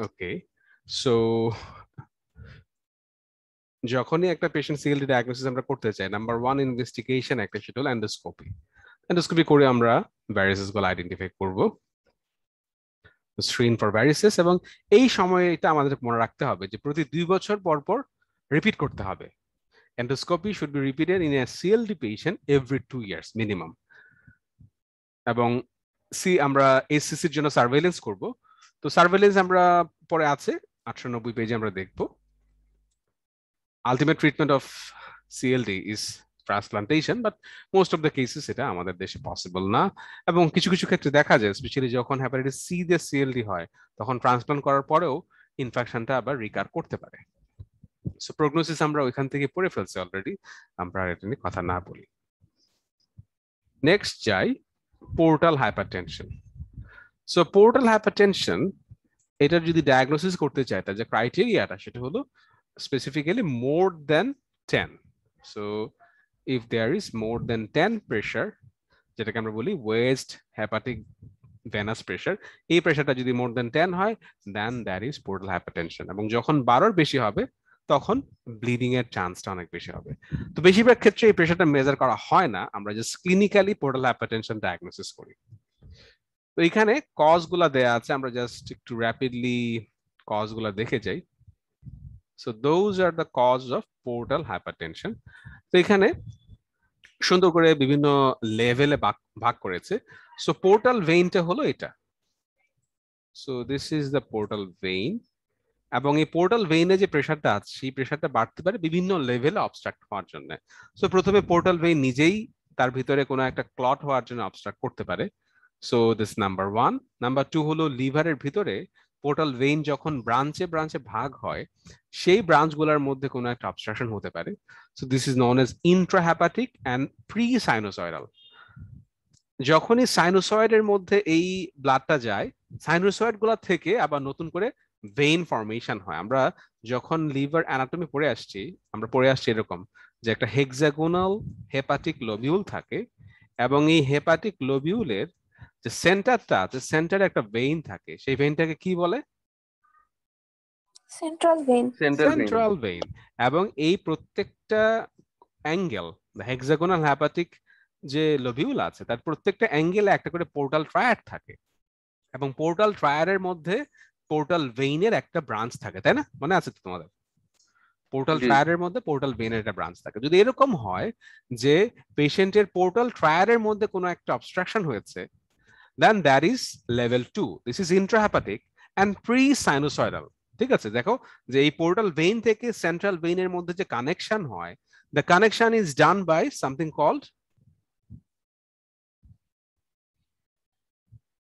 Okay so যখনই একটা পেশেন্ট সিএলডি ডায়াগনোসিস আমরা করতে চাই নাম্বার ওয়ান ইনভেস্টিগেশন একটা সেটা হলো অ্যান্ডোস্কোপি অ্যান্ডোস্কোপি করে আমরা ভ্যারিসেসগুলো আইডেন্টিফাই করব স্ক্রিন ফর ভ্যারিসেস এবং এই এটা আমাদের মনে রাখতে হবে যে প্রতি দুই বছর পর পর রিপিট করতে হবে endoscopy should be repeated in a CLD patient every two years minimum এবং সি আমরা এসসিসির জন্য সার্ভেলেন্স করবো তো সার্ভেলেন্স আমরা পরে আছে আটশো নব্বই পেজে আমরা দেখব ultimate treatment of CLD is transplantation but most of the cases এটা আমাদের দেশে পসিবল না এবং কিছু কিছু ক্ষেত্রে দেখা যায় স্পেশালি যখন হ্যাপাটাইটিস সি দিয়ে সিএলডি হয় তখন ট্রান্সপ্লান্ট করার পরেও ইনফেকশনটা আবার রিকার করতে পারে সো প্রগনোসিস আমরা ওইখান থেকে পড়ে ফেলছি অলরেডি আমরা এটা নিয়ে কথা না বলি নেক্সট যাই portal hypertension so portal hypertension এটার যদি ডায়াগনোসিস করতে চায় তার যে ক্রাইটেরিয়াটা সেটা হলো specifically more than ten so if there is more than ten pressure যেটাকে আমরা বলি ওয়েস্ট হ্যাপাটিক ভেনাস প্রেশার এই প্রেশারটা যদি মোর দেন টেন হয় then there is portal hypertension এবং যখন বারোর বেশি হবে তখন ব্লিডিং এর চান্সটা অনেক বেশি হবে তো বেশিরভাগ ক্ষেত্রে এই প্রেশারটা মেজার করা হয় না আমরা just clinically portal hypertension diagnosis করি তো এখানে কজ গুলা দেয়া আছে আমরা জাস্ট একটু র্যাপিডলি কজ গুলা দেখে যাই so those are the cause of portal hypertension তো এখানে সুন্দর করে বিভিন্ন লেভেলে ভাগ করেছে সো পোর্টাল ভেইনটা হলো এটা so this is the portal vein এবং এই পোর্টাল ভেইনে যে প্রেশারটা আছে সেই প্রেশারটা বাড়তে পারে বিভিন্ন লেভেলে অবস্ট্রাক্ট হওয়ার জন্য সো প্রথমে পোর্টাল ভেইন নিজেই তার ভিতরে কোনো একটা ক্লট হওয়ার জন্য অবস্ট্রাক্ট করতে পারে so this number one number two হলো লিভারের ভিতরে পোর্টাল ভেইন যখন ব্রাঞ্চে ব্রাঞ্চে ভাগ হয় সেই ব্রাঞ্চগুলোর মধ্যে কোনো একটা অবস্ট্রাকশন হতে পারে so this is non as intrahepatic and pre sinusoidal যখনই সাইনোসয়েডের মধ্যে এই ব্লাডটা যায় সাইনোসয়েড থেকে আবার নতুন করে ভেইন ফর্মেশন হয় আমরা যখন লিভার অ্যানাটমি পড়ে আসছি আমরা পড়ে আসছি এরকম যে একটা হেক্সাগোনাল হেপাটিক লোবিউল থাকে এবং এই হেপাটিক লোবিউলের যে সেন্টারটা যে সেন্টারে একটা ভেইন থাকে সেই ভেইনটাকে কি বলে সেন্ট্রাল ভেইন সেন্ট্রাল ভেইন এবং এই প্রত্যেকটা অ্যাঙ্গেল হেক্সাগোনাল হ্যাপাটিক যে লোভিউল আছে তার প্রত্যেকটা অ্যাঙ্গেলে একটা করে পোর্টাল ট্রায়ার থাকে এবং পোর্টাল ট্রায়ারের মধ্যে পোর্টাল ভেইনের একটা ব্রাঞ্চ থাকে তাই না মনে আছে তো তোমাদের পোর্টাল ট্রায়ারের মধ্যে পোর্টাল ভেইনের একটা ব্রাঞ্চ থাকে যদি এরকম হয় যে পেশেন্টের পোর্টাল ট্রায়ারের মধ্যে কোনো একটা অবস্ট্রাকশন হয়েছে then that is level two this is intrahepatic and pre sinusoidal ঠিক আছে দেখো যে এই পোর্টাল ভেইন থেকে সেন্ট্রাল ভেইনের মধ্যে যে কানেকশন হয় the connection is done by something called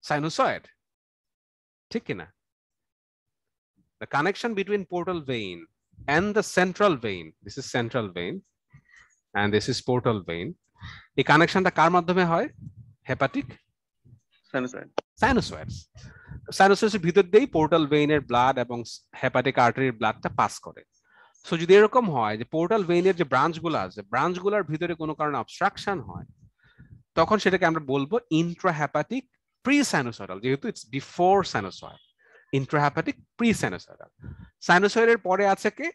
sinusoid ঠিক কিনা the connection between portal vein and the central vein this is central vein and this is portal vein এই কানেকশনটা কার মাধ্যমে হয় হেপাটিক সাইনোসয়েডস সাইনোসয়েডসের ভিতর দিয়েই পোর্টাল ভেইনের ব্লাড এবং হেপাটিক আর্টারির ব্লাডটা পাস করে সো যদি এরকম হয় যে পোর্টাল ভেইনের যে ব্রাঞ্চগুলো আছে ব্রাঞ্চগুলোর ভিতরে কোনো কারণে অবস্ট্রাকশন হয় তখন সেটাকে আমরা বলবো ইন্ট্রাহ্যাপাটিক প্রি সাইনোসয়েডাল যেহেতু it's before sinusoid intrahepatic pre sinusoidal সাইনোসয়েডের পরে আছে কি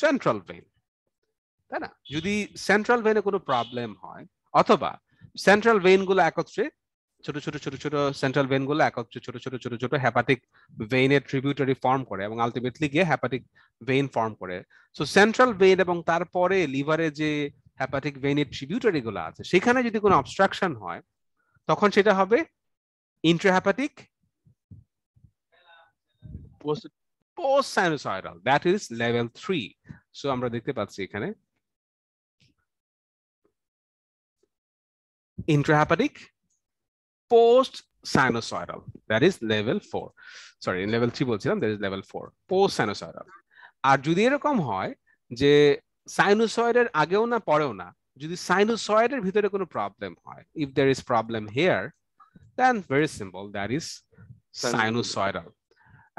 সেন্ট্রাল ভেইন তাই না যদি সেন্ট্রাল ভেইনে কোনো প্রবলেম হয় অথবা সেন্ট্রাল ভেইনগুলো একত্রে ছোট ছোট ছোট ছোট সেন্ট্রাল ভেন গুলো একত্রে ছোট ছোট ছোট ছোট হ্যাপাটিক ভেইনের ট্রিবিউটারি ফর্ম করে এবং আলটিমেটলি গিয়ে হ্যাপাটিক ভেইন ফর্ম করে সো সেন্ট্রাল ভেইন এবং তারপরে লিভারে যে হ্যাপাটিক ভেইনের ট্রিবিউটারি গুলো আছে সেখানে যদি কোনো অবস্ট্রাকশন হয় তখন সেটা হবে intrahepatic post sinusoidal that is level 3 so আমরা দেখতে পাচ্ছি এখানে intrahepatic post sinusoidal that is level 4 sorry level 3 বলছিলাম that is level 4 post sinusoidal আর যদি এরকম হয় যে সাইনোসয়েডের আগেও না পরেও না যদি সাইনোসয়েডের ভিতরে কোনো প্রবলেম হয় if there is problem here then very simple that is sinusoidal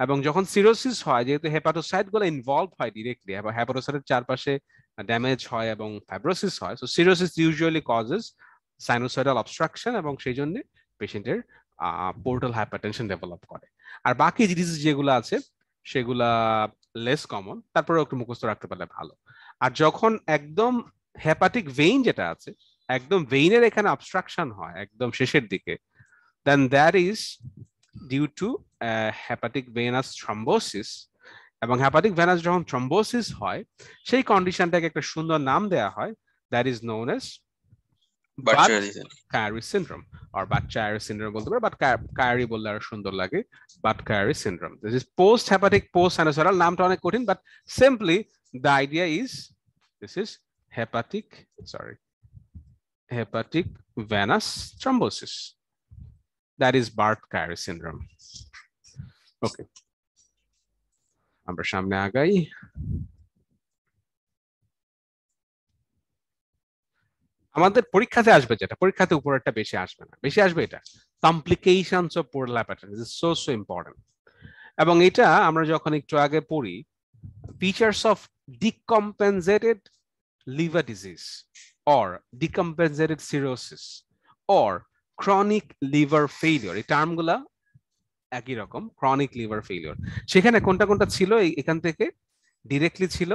এবং যখন সিরোসিস হয় যেহেতু হেপাটোসাইট গুলো ইনভলভ হয় ডিরেক্টলি এবং হেপাটোসাইটের চারপাশে ড্যামেজ হয় এবং ফাইব্রোসিস হয় so cirrhosis usually causes sinusoidal obstruction এবং সেই জন্য পেশেন্টের পোর্টাল হাইপারটেনশন ডেভেলপ করে আর বাকি ডিজিজ যেগুলো আছে সেগুলা লেস কমন তারপরে একটু মুখস্থ রাখতে পারলে ভালো আর যখন একদম হেপাটিক ভেইন যেটা আছে একদম ভেইনের এখানে অবস্ট্রাকশন হয় একদম শেষের দিকে then that is due to hepatic venous thrombosis এবং হ্যাপাটিক ভেনাস যখন থ্রম্বোসিস হয় সেই কন্ডিশনটাকে একটা সুন্দর নাম দেয়া হয় that is known as Chiari syndrome আর বাচ্চা কায়ারি সিন্ড্রোম বলতে পারে বাট কায়ারি বললে আরো সুন্দর লাগে but Chiari syndrome this is post hepatic post sinusoidal নামটা অনেক কঠিন but simply the idea is this is hepatic sorry hepatic venous thrombosis that is Budd Chiari syndrome okay আমরা সামনে আগাই আমাদের পরীক্ষাতে আসবে যেটা পরীক্ষাতে একটা বেশি আসবে না বেশি আসবে এটা complications of portal pattern is so so important এবং এটা আমরা যখন একটু আগে পড়ি features of decompensated liver disease or decompensated cirrhosis or chronic liver failure এই টার্মগুলা একই রকম ক্রনিক লিভার ফেলিওর সেখানে কোনটা কোনটা ছিল এখান থেকে ডিরেক্টলি ছিল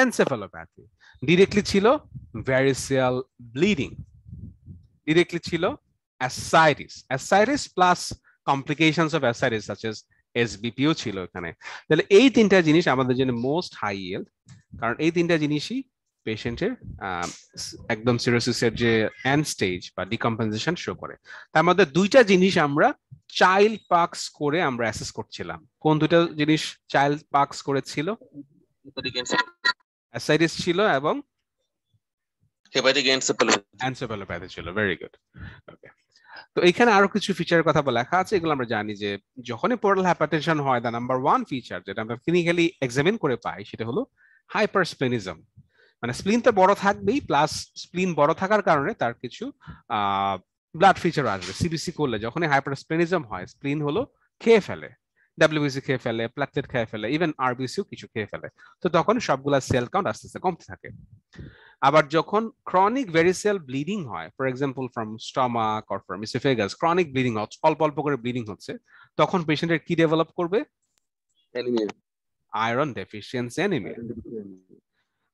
encephalopathy ডিরেক্টলি ছিল ভ্যারিসিয়াল ব্লিডিং ডিরেক্টলি ছিল ascites ascites plus complications of ascites such as এসবিপিও ছিল এখানে তাহলে এই তিনটা জিনিস আমাদের জন্য মোস্ট হাই ইয়েল্ড কারণ এই তিনটা জিনিসই পেশেন্টের একদম সিরোসিসের যে এন্ড স্টেজ বা ডিকম্পেনসেশন শো করে তার মধ্যে দুইটা জিনিস আমরা চাইল্ড পার্কস করে আমরা অ্যাসেস করছিলাম কোন দুটা জিনিস চাইল্ড পার্কস করেছিল অ্যাসাইডিস ছিল এবং হেপাটিক এনসেফালোপ্যাথি ছিল ভেরি গুড ওকে তো এখানে আরো কিছু ফিচারের কথা লেখা আছে এগুলো আমরা জানি যে যখনই পোর্টাল হাইপারটেনশন হয় নাম্বার ওয়ান ফিচার যেটা আমরা ক্লিনিক্যালি এক্সামিন করে পাই সেটা হলো হাইপারস্প্লেনিজম মানে স্প্লিন তো বড় থাকবেই প্লাস স্প্লিন বড় থাকার কারণে তার কিছু ব্লাড ফিচার আসবে সিবিসি করলে যখনই হাইপারস্প্লেনিজম হয় স্প্লিন হলো খেয়ে ফেলে ডাব্লিউবিসি খেয়ে ফেলে প্ল্যাটলেট খেয়ে ফেলে ইভেন আরবিসিও কিছু খেয়ে ফেলে তো তখন সবগুলা সেল কাউন্ট আস্তে আস্তে কমতে থাকে আবার যখন ক্রনিক ভেরিসেল ব্লিডিং হয় for example from stomach or from oesophagus chronic bleeding হচ্ছে অল্প অল্প করে ব্লিডিং হচ্ছে তখন পেশেন্টের কি ডেভেলপ করবে আয়রন ডেফিসিয়েন্সি অ্যানিমিয়া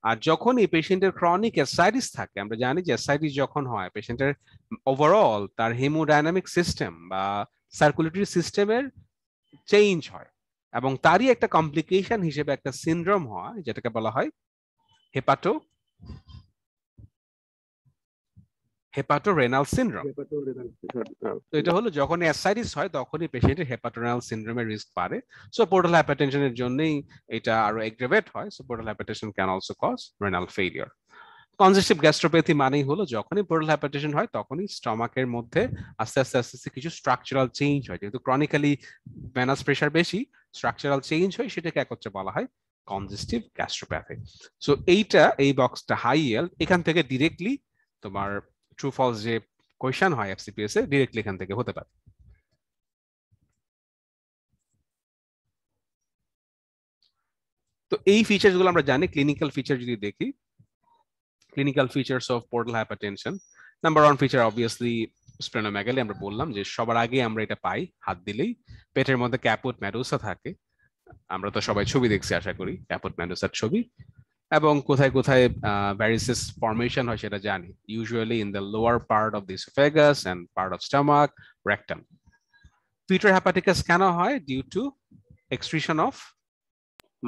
আর যখন এই পেশেন্টের ক্রনিক অ্যাসাইটিস থাকে আমরা জানি যে অ্যাসাইটিস যখন হয় পেশেন্টের ওভারঅল তার হিমোডাইনামিক সিস্টেম বা সার্কুলেটরি সিস্টেমের চেঞ্জ হয় এবং তারই একটা কমপ্লিকেশন হিসেবে একটা সিন্ড্রোম হয় যেটাকে বলা হয় হেপাটো হেপাটো রেনাল সিন্ড্রোম তো এটা হলো যখন অ্যাসাইটিস হয় তখনই পেশেন্টের হেপাটোরেনাল সিন্ড্রোমের রিস্ক বাড়ে সো পোর্টাল হাইপারটেনশনের জন্যই এটা আরো এগ্রেভেট হয় so portal hypertension can also cause renal failure congestive gastropathy মানেই হলো যখনই পোরাল হ্যাপাইটেশন হয় তখনই স্টমাকের মধ্যে আস্তে আস্তে আস্তে আস্তে কিছু স্ট্রাকচারাল চেঞ্জ হয় যেহেতু ক্রনিক্যালি ম্যানাস প্রেশার বেশি স্ট্রাকচারাল চেঞ্জ হয় সেটাকে একত্রে বলা হয় কনজেস্টিভ গ্যাস্ট্রোপ্যাথি সো এইটা এই বক্সটা হাই এল এখান থেকে ডিরেক্টলি তোমার ট্রু ফলস যে কোয়েশন হয় এফসিপিএস এ ডিরেক্টলি এখান থেকে হতে পারে তো এই গুলো আমরা জানি ক্লিনিক্যাল ফিচার যদি দেখি clinical features of portal hypertension number one feature obviously splenomegaly আমরা বললাম যে সবার আগে আমরা এটা পাই হাত দিলেই পেটের মধ্যে ক্যাপুট ম্যাডোসা থাকে আমরা তো সবাই ছবি দেখছি আশা করি ক্যাপুট ম্যাডোসার ছবি এবং কোথায় কোথায় ভ্যারিসেস ফর্মেশন হয় সেটা জানি usually in the lower part of oesophagus and part of stomach rectum fetor hepaticus কেন হয় due to excretion of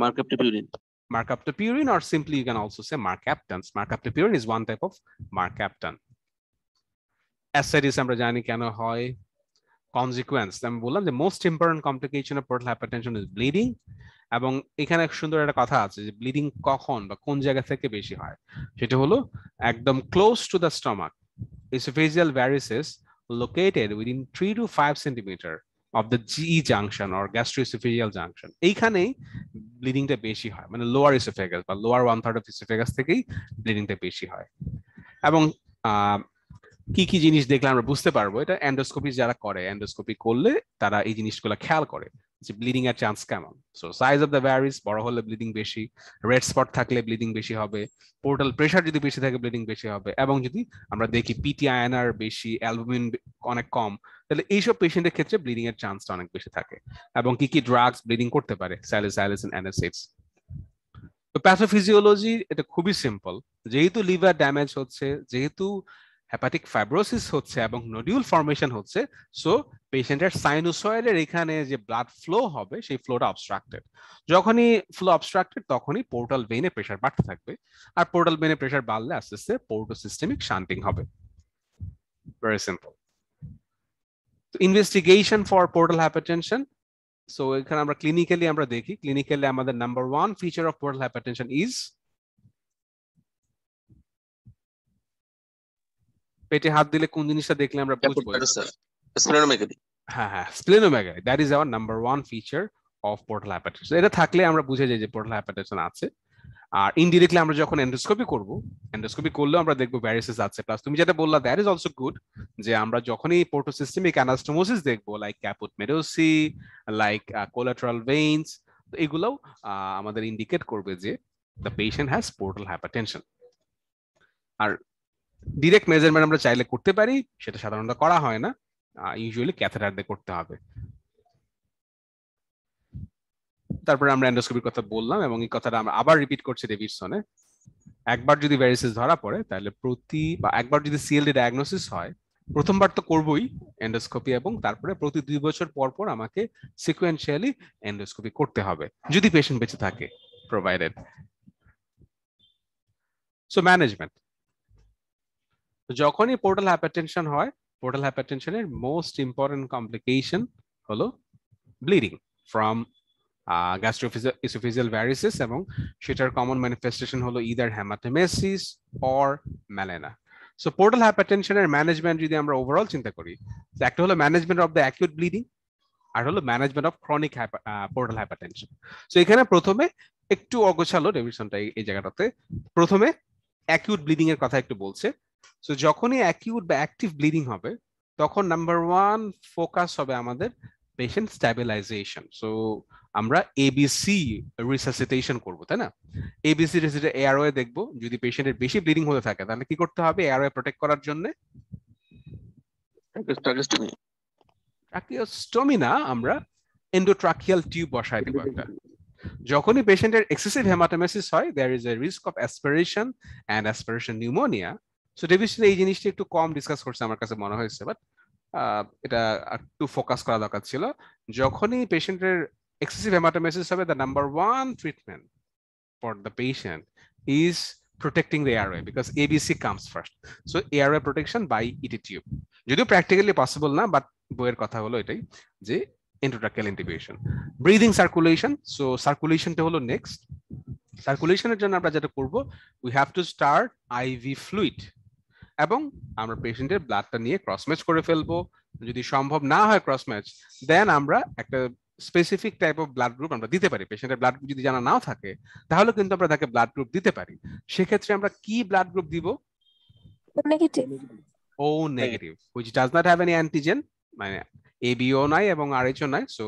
mercaptan markup to purine, or simply you can also say markaptans. Markup to purine is one type of markaptan. Ascites আমরা জানি কেন হয় consequence আমি বললাম যে most important complication of portal hypertension is bleeding এবং এখানে এক সুন্দর একটা কথা আছে যে ব্লিডিং কখন বা কোন জায়গা থেকে বেশি হয় সেটা হলো একদম close to the stomach oesophageal varices located within three to five centimetre of the GE junction or gastroesophageal junction এইখানেই ব্লিডিংটা বেশি হয় মানে লোয়ার ইসোফেগাস বা lower one third of oesophagus থেকেই ব্লিডিংটা বেশি হয় এবং কি কি জিনিস দেখলে আমরা বুঝতে পারবো এটা অ্যান্ডোস্কোপি যারা করে অ্যান্ডোস্কোপি করলে তারা এই জিনিসগুলো খেয়াল করে যে ব্লিডিং এর চান্স কেমন so size of the varices বড় হলে ব্লিডিং বেশি রেড স্পট থাকলে ব্লিডিং বেশি হবে পোর্টাল প্রেশার যদি বেশি থাকে ব্লিডিং বেশি হবে এবং যদি আমরা দেখি পিটি আয়নার বেশি অ্যালবুমিন অনেক কম তাহলে এইসব পেশেন্টের ক্ষেত্রে ব্লিডিং এর চান্সটা অনেক বেশি থাকে এবং কি কি ড্রাগস ব্লিডিং করতে পারে স্যালিসাইলিসিন অ্যানাসিডস তো প্যাথোফিজিওলজি এটা খুবই সিম্পল যেহেতু লিভার ড্যামেজ হচ্ছে যেহেতু হ্যাপাটিক ফাইব্রোসিস হচ্ছে এবং নডিউল ফর্মেশন হচ্ছে সো পেশেন্টের সাইনোসয়েডের এখানে যে ব্লাড ফ্লো হবে সেই ফ্লোটা অবস্ট্রাক্টেড যখনই ফ্লো অবস্ট্রাক্টেড তখনই পোর্টাল ভেইনে প্রেশার বাড়তে থাকবে আর পোর্টাল ভেইনে প্রেশার বাড়লে আস্তে আস্তে পোর্টো সিস্টেমিক শান্টিং হবে ভেরি সিম্পল তো investigation for portal hypertension so এখানে আমরা ক্লিনিক্যালি আমরা দেখি ক্লিনিক্যালি আমাদের number one feature of portal hypertension is পেটে হাত দিলে কোন জিনিসটা দেখলে আমরা বুঝবো স্প্লেনোমেগালি হ্যাঁ হ্যাঁ splenomegaly that is our number one feature of portal hypertension এটা থাকলে আমরা বুঝে যাই যে পোর্টাল হাইপারটেনশন আছে আর ইনডিরেক্টলি আমরা যখন এন্ডোস্কোপি করব এন্ডোস্কোপি করলেও আমরা দেখবো ভ্যারিসেস আছে প্লাস তুমি যেটা বললা দ্যাট ইজ অলসো গুড যে আমরা যখনই পোর্টোসিস্টেমিক অ্যানাস্টোমোসিস দেখবো like caput medusae like collateral veins তো এগুলোও uh, আমাদের ইন্ডিকেট করবে যে the patient has portal hypertension আর ডিরেক্ট মেজারমেন্ট আমরা চাইলে করতে পারি সেটা সাধারণত করা হয় না ইউজুয়ালি ক্যাথেটার দিয়ে করতে হবে তারপরে আমরা এন্ডোস্কোপির কথা বললাম এবং এই কথাটা আমরা আবার রিপিট করছি ডেভিডসনে একবার যদি ভ্যারিসিস ধরা পড়ে তাহলে প্রতি বা একবার যদি সিএলডি ডায়াগনোসিস হয় প্রথমবার তো করবই এন্ডোস্কোপি এবং তারপরে প্রতি দুই বছর পর পর আমাকে সিকোয়েন্সিয়ালি এন্ডোস্কোপি করতে হবে যদি পেশেন্ট বেঁচে থাকে প্রোভাইডেড সো ম্যানেজমেন্ট যখনই পোর্টাল হাইপারটেনশন হয় পোর্টাল হাইপারটেনশনের মোস্ট ইম্পর্টেন্ট কমপ্লিকেশন হলো ব্লিডিং ফ্রম গ্যাস্ট্রোফিসিয়াল ভ্যারিসিস এবং সেটার কমন ম্যানিফেস্টেশন হলো ইদার হ্যামাথেমেসিস অর ম্যালেনা সো পোর্টাল হাইপারটেনশনের ম্যানেজমেন্ট যদি আমরা ওভারঅল চিন্তা করি একটা হলো management of the acute bleeding আর হলো management of chronic portal hypertension so এখানে প্রথমে একটু অগোছালো ডেভিশনটা এই জায়গাটাতে প্রথমে অ্যাকিউট ব্লিডিং এর কথা একটু বলছে সো যখনই অ্যাকিউট বা অ্যাক্টিভ ব্লিডিং হবে তখন নাম্বার ওয়ান ফোকাস হবে আমাদের পেশেন্ট স্ট্যাবিলাইজেশন সো আমরা এবিসি রিসাসিটেশন করব তাই না এবিসি রিসাসিটেশন এয়ারওয়ে দেখব যদি পেশেন্টের বেশি ব্লিডিং হতে থাকে তাহলে কি করতে হবে এয়ারওয়ে প্রোটেক্ট করার জন্য ট্রাকিওস্টমি না আমরা এন্ডোট্রাকিয়াল টিউব বসায় দেব একটা যখনই পেশেন্টের এক্সেসিভ হেমাটোমেসিস হয় there is a risk of aspiration and aspiration pneumonia so ডেভিশনে এই জিনিসটা একটু কম ডিসকাস করছে আমার কাছে মনে হয়েছে বাট এটা একটু ফোকাস করা দরকার ছিল যখনই পেশেন্টের excessive hematemesis survey, the number one treatment for the patient is protecting the airway because ABC comes first. So airway protection by ET tube. যদিও practically possible না but বইয়ের কথা হলো এটাই যে endotracheal intubation. Breathing circulation. So circulation টা হলো next. সার্কুলেশনের জন্য আমরা যেটা করব we have to start IV fluid এবং আমরা পেশেন্টের ব্লাডটা নিয়ে ক্রস ম্যাচ করে ফেলবো যদি সম্ভব না হয় ক্রস ম্যাচ দেন আমরা একটা specific type of blood group আমরা দিতে পারি পেশেন্টের ব্লাড গ্রুপ যদি জানা নাও থাকে তাহলে কিন্তু আমরা তাকে ব্লাড গ্রুপ দিতে পারি সেক্ষেত্রে আমরা কি ব্লাড গ্রুপ দিব O negative which does not have any antigen মানে এবিও নাই এবং আর আরএইচও নাই so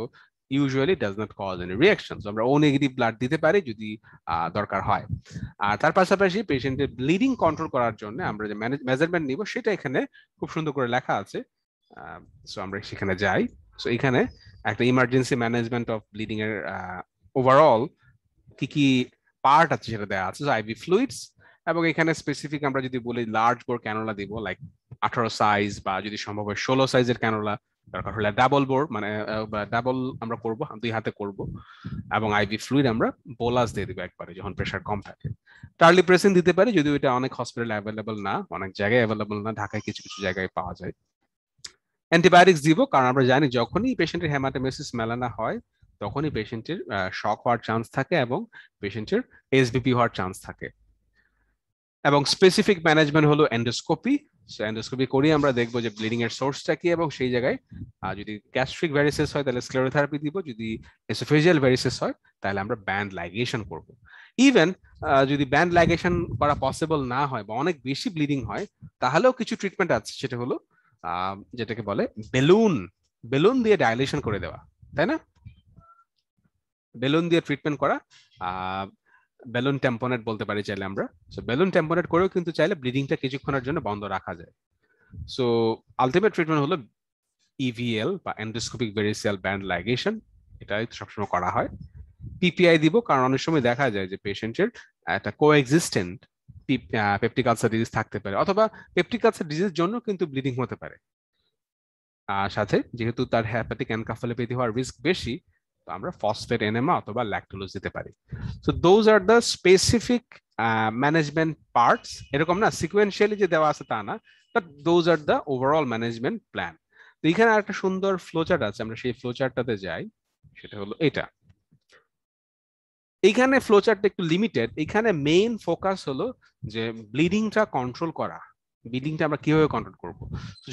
usually does not cause any reaction আমরা ও নেগেটিভ ব্লাড দিতে পারি যদি দরকার হয় আর তার পাশাপাশি পেশেন্টের ব্লিডিং কন্ট্রোল করার জন্য আমরা যে মেজারমেন্ট নিব সেটা এখানে খুব সুন্দর করে লেখা আছে সো আমরা সেখানে যাই সো এখানে একটা ইমার্জেন্সি ম্যানেজমেন্ট অফ ব্লিডিং এর ওভারঅল কি কি পার্ট আছে সেটা দেওয়া আছে আইভি ফ্লুইডস এবং এখানে স্পেসিফিক আমরা যদি বলি লার্জ বোর ক্যানোলা দিব লাইক আঠারো সাইজ বা যদি সম্ভব হয় ষোলো সাইজের ক্যানোলা দরকার হলে ডাবল বোর মানে ডাবল আমরা করব দুই হাতে করব এবং আইভি ফ্লুইড আমরা বোলাস দিয়ে দিব একবারে যখন প্রেশার কম থাকে টার্লি প্রেসিন দিতে পারি যদি এটা অনেক হসপিটালে অ্যাভেলেবল না অনেক জায়গায় অ্যাভেলেবল না ঢাকায় কিছু কিছু জায়গায় পাওয়া যায় অ্যান্টিবায়োটিক্স দিব কারণ আমরা জানি যখনই পেশেন্টের হ্যামাটোমেসিস মেলানা হয় তখনই পেশেন্টের শক হওয়ার চান্স থাকে এবং পেশেন্টের এসবিপি হওয়ার চান্স থাকে এবং স্পেসিফিক ম্যানেজমেন্ট হলো এন্ডোস্কোপি এন্ডোস্কোপি করি আমরা দেখবো যে ব্লিডিং এর সোর্সটা কি এবং সেই জায়গায় যদি গ্যাস্ট্রিক ভ্যারিসেস হয় তাহলে স্ক্লেরোথেরাপি দিব যদি এসোফেজিয়াল ভ্যারিসেস হয় তাহলে আমরা ব্যান্ড লাইগেশন করব ইভেন যদি ব্যান্ড লাইগেশন করা পসিবল না হয় বা অনেক বেশি ব্লিডিং হয় তাহলেও কিছু ট্রিটমেন্ট আছে সেটা হলো যেটাকে বলে বেলুন বেলুন দিয়ে ডায়ালেশন করে দেওয়া তাই না বেলুন দিয়ে ট্রিটমেন্ট করা বেলুন টেম্পোনেট বলতে পারি চাইলে আমরা সো বেলুন টেম্পোনেট করেও কিন্তু চাইলে ব্লিডিংটা কিছুক্ষণের জন্য বন্ধ রাখা যায় সো আলটিমেট ট্রিটমেন্ট হলো ইভিএল e বা এন্ডোস্কোপিক ভেরিসিয়াল ব্যান্ড লাইগেশন এটাই সবসময় করা হয় পিপিআই দিব কারণ অনেক সময় দেখা যায় যে পেশেন্টের একটা কোএক্সিস্টেন্ট পেপটিক আলসার ডিজিজ থাকতে পারে অথবা পেপটিক আলসার ডিজিজ জন্য কিন্তু ব্লিডিং হতে পারে আর সাথে যেহেতু তার হ্যাপাটিক অ্যানকাফালোপ্যাথি হওয়ার রিস্ক বেশি তো আমরা ফসফেট এনেমা অথবা ল্যাকটোলোজ দিতে পারি so those are the specific management parts এরকম না সিকুয়েন্সিয়ালি যে দেওয়া আছে তা না but those are the overall management plan তো এখানে একটা সুন্দর ফ্লোচার্ট আছে আমরা সেই ফ্লোচার্টটাতে যাই সেটা হলো এটা এইখানে ফ্লোচারটা একটু লিমিটেড এখানে মেইন ফোকাস হলো যে ব্লিডিংটা কন্ট্রোল করা ব্লিডিংটা আমরা কিভাবে কন্ট্রোল করব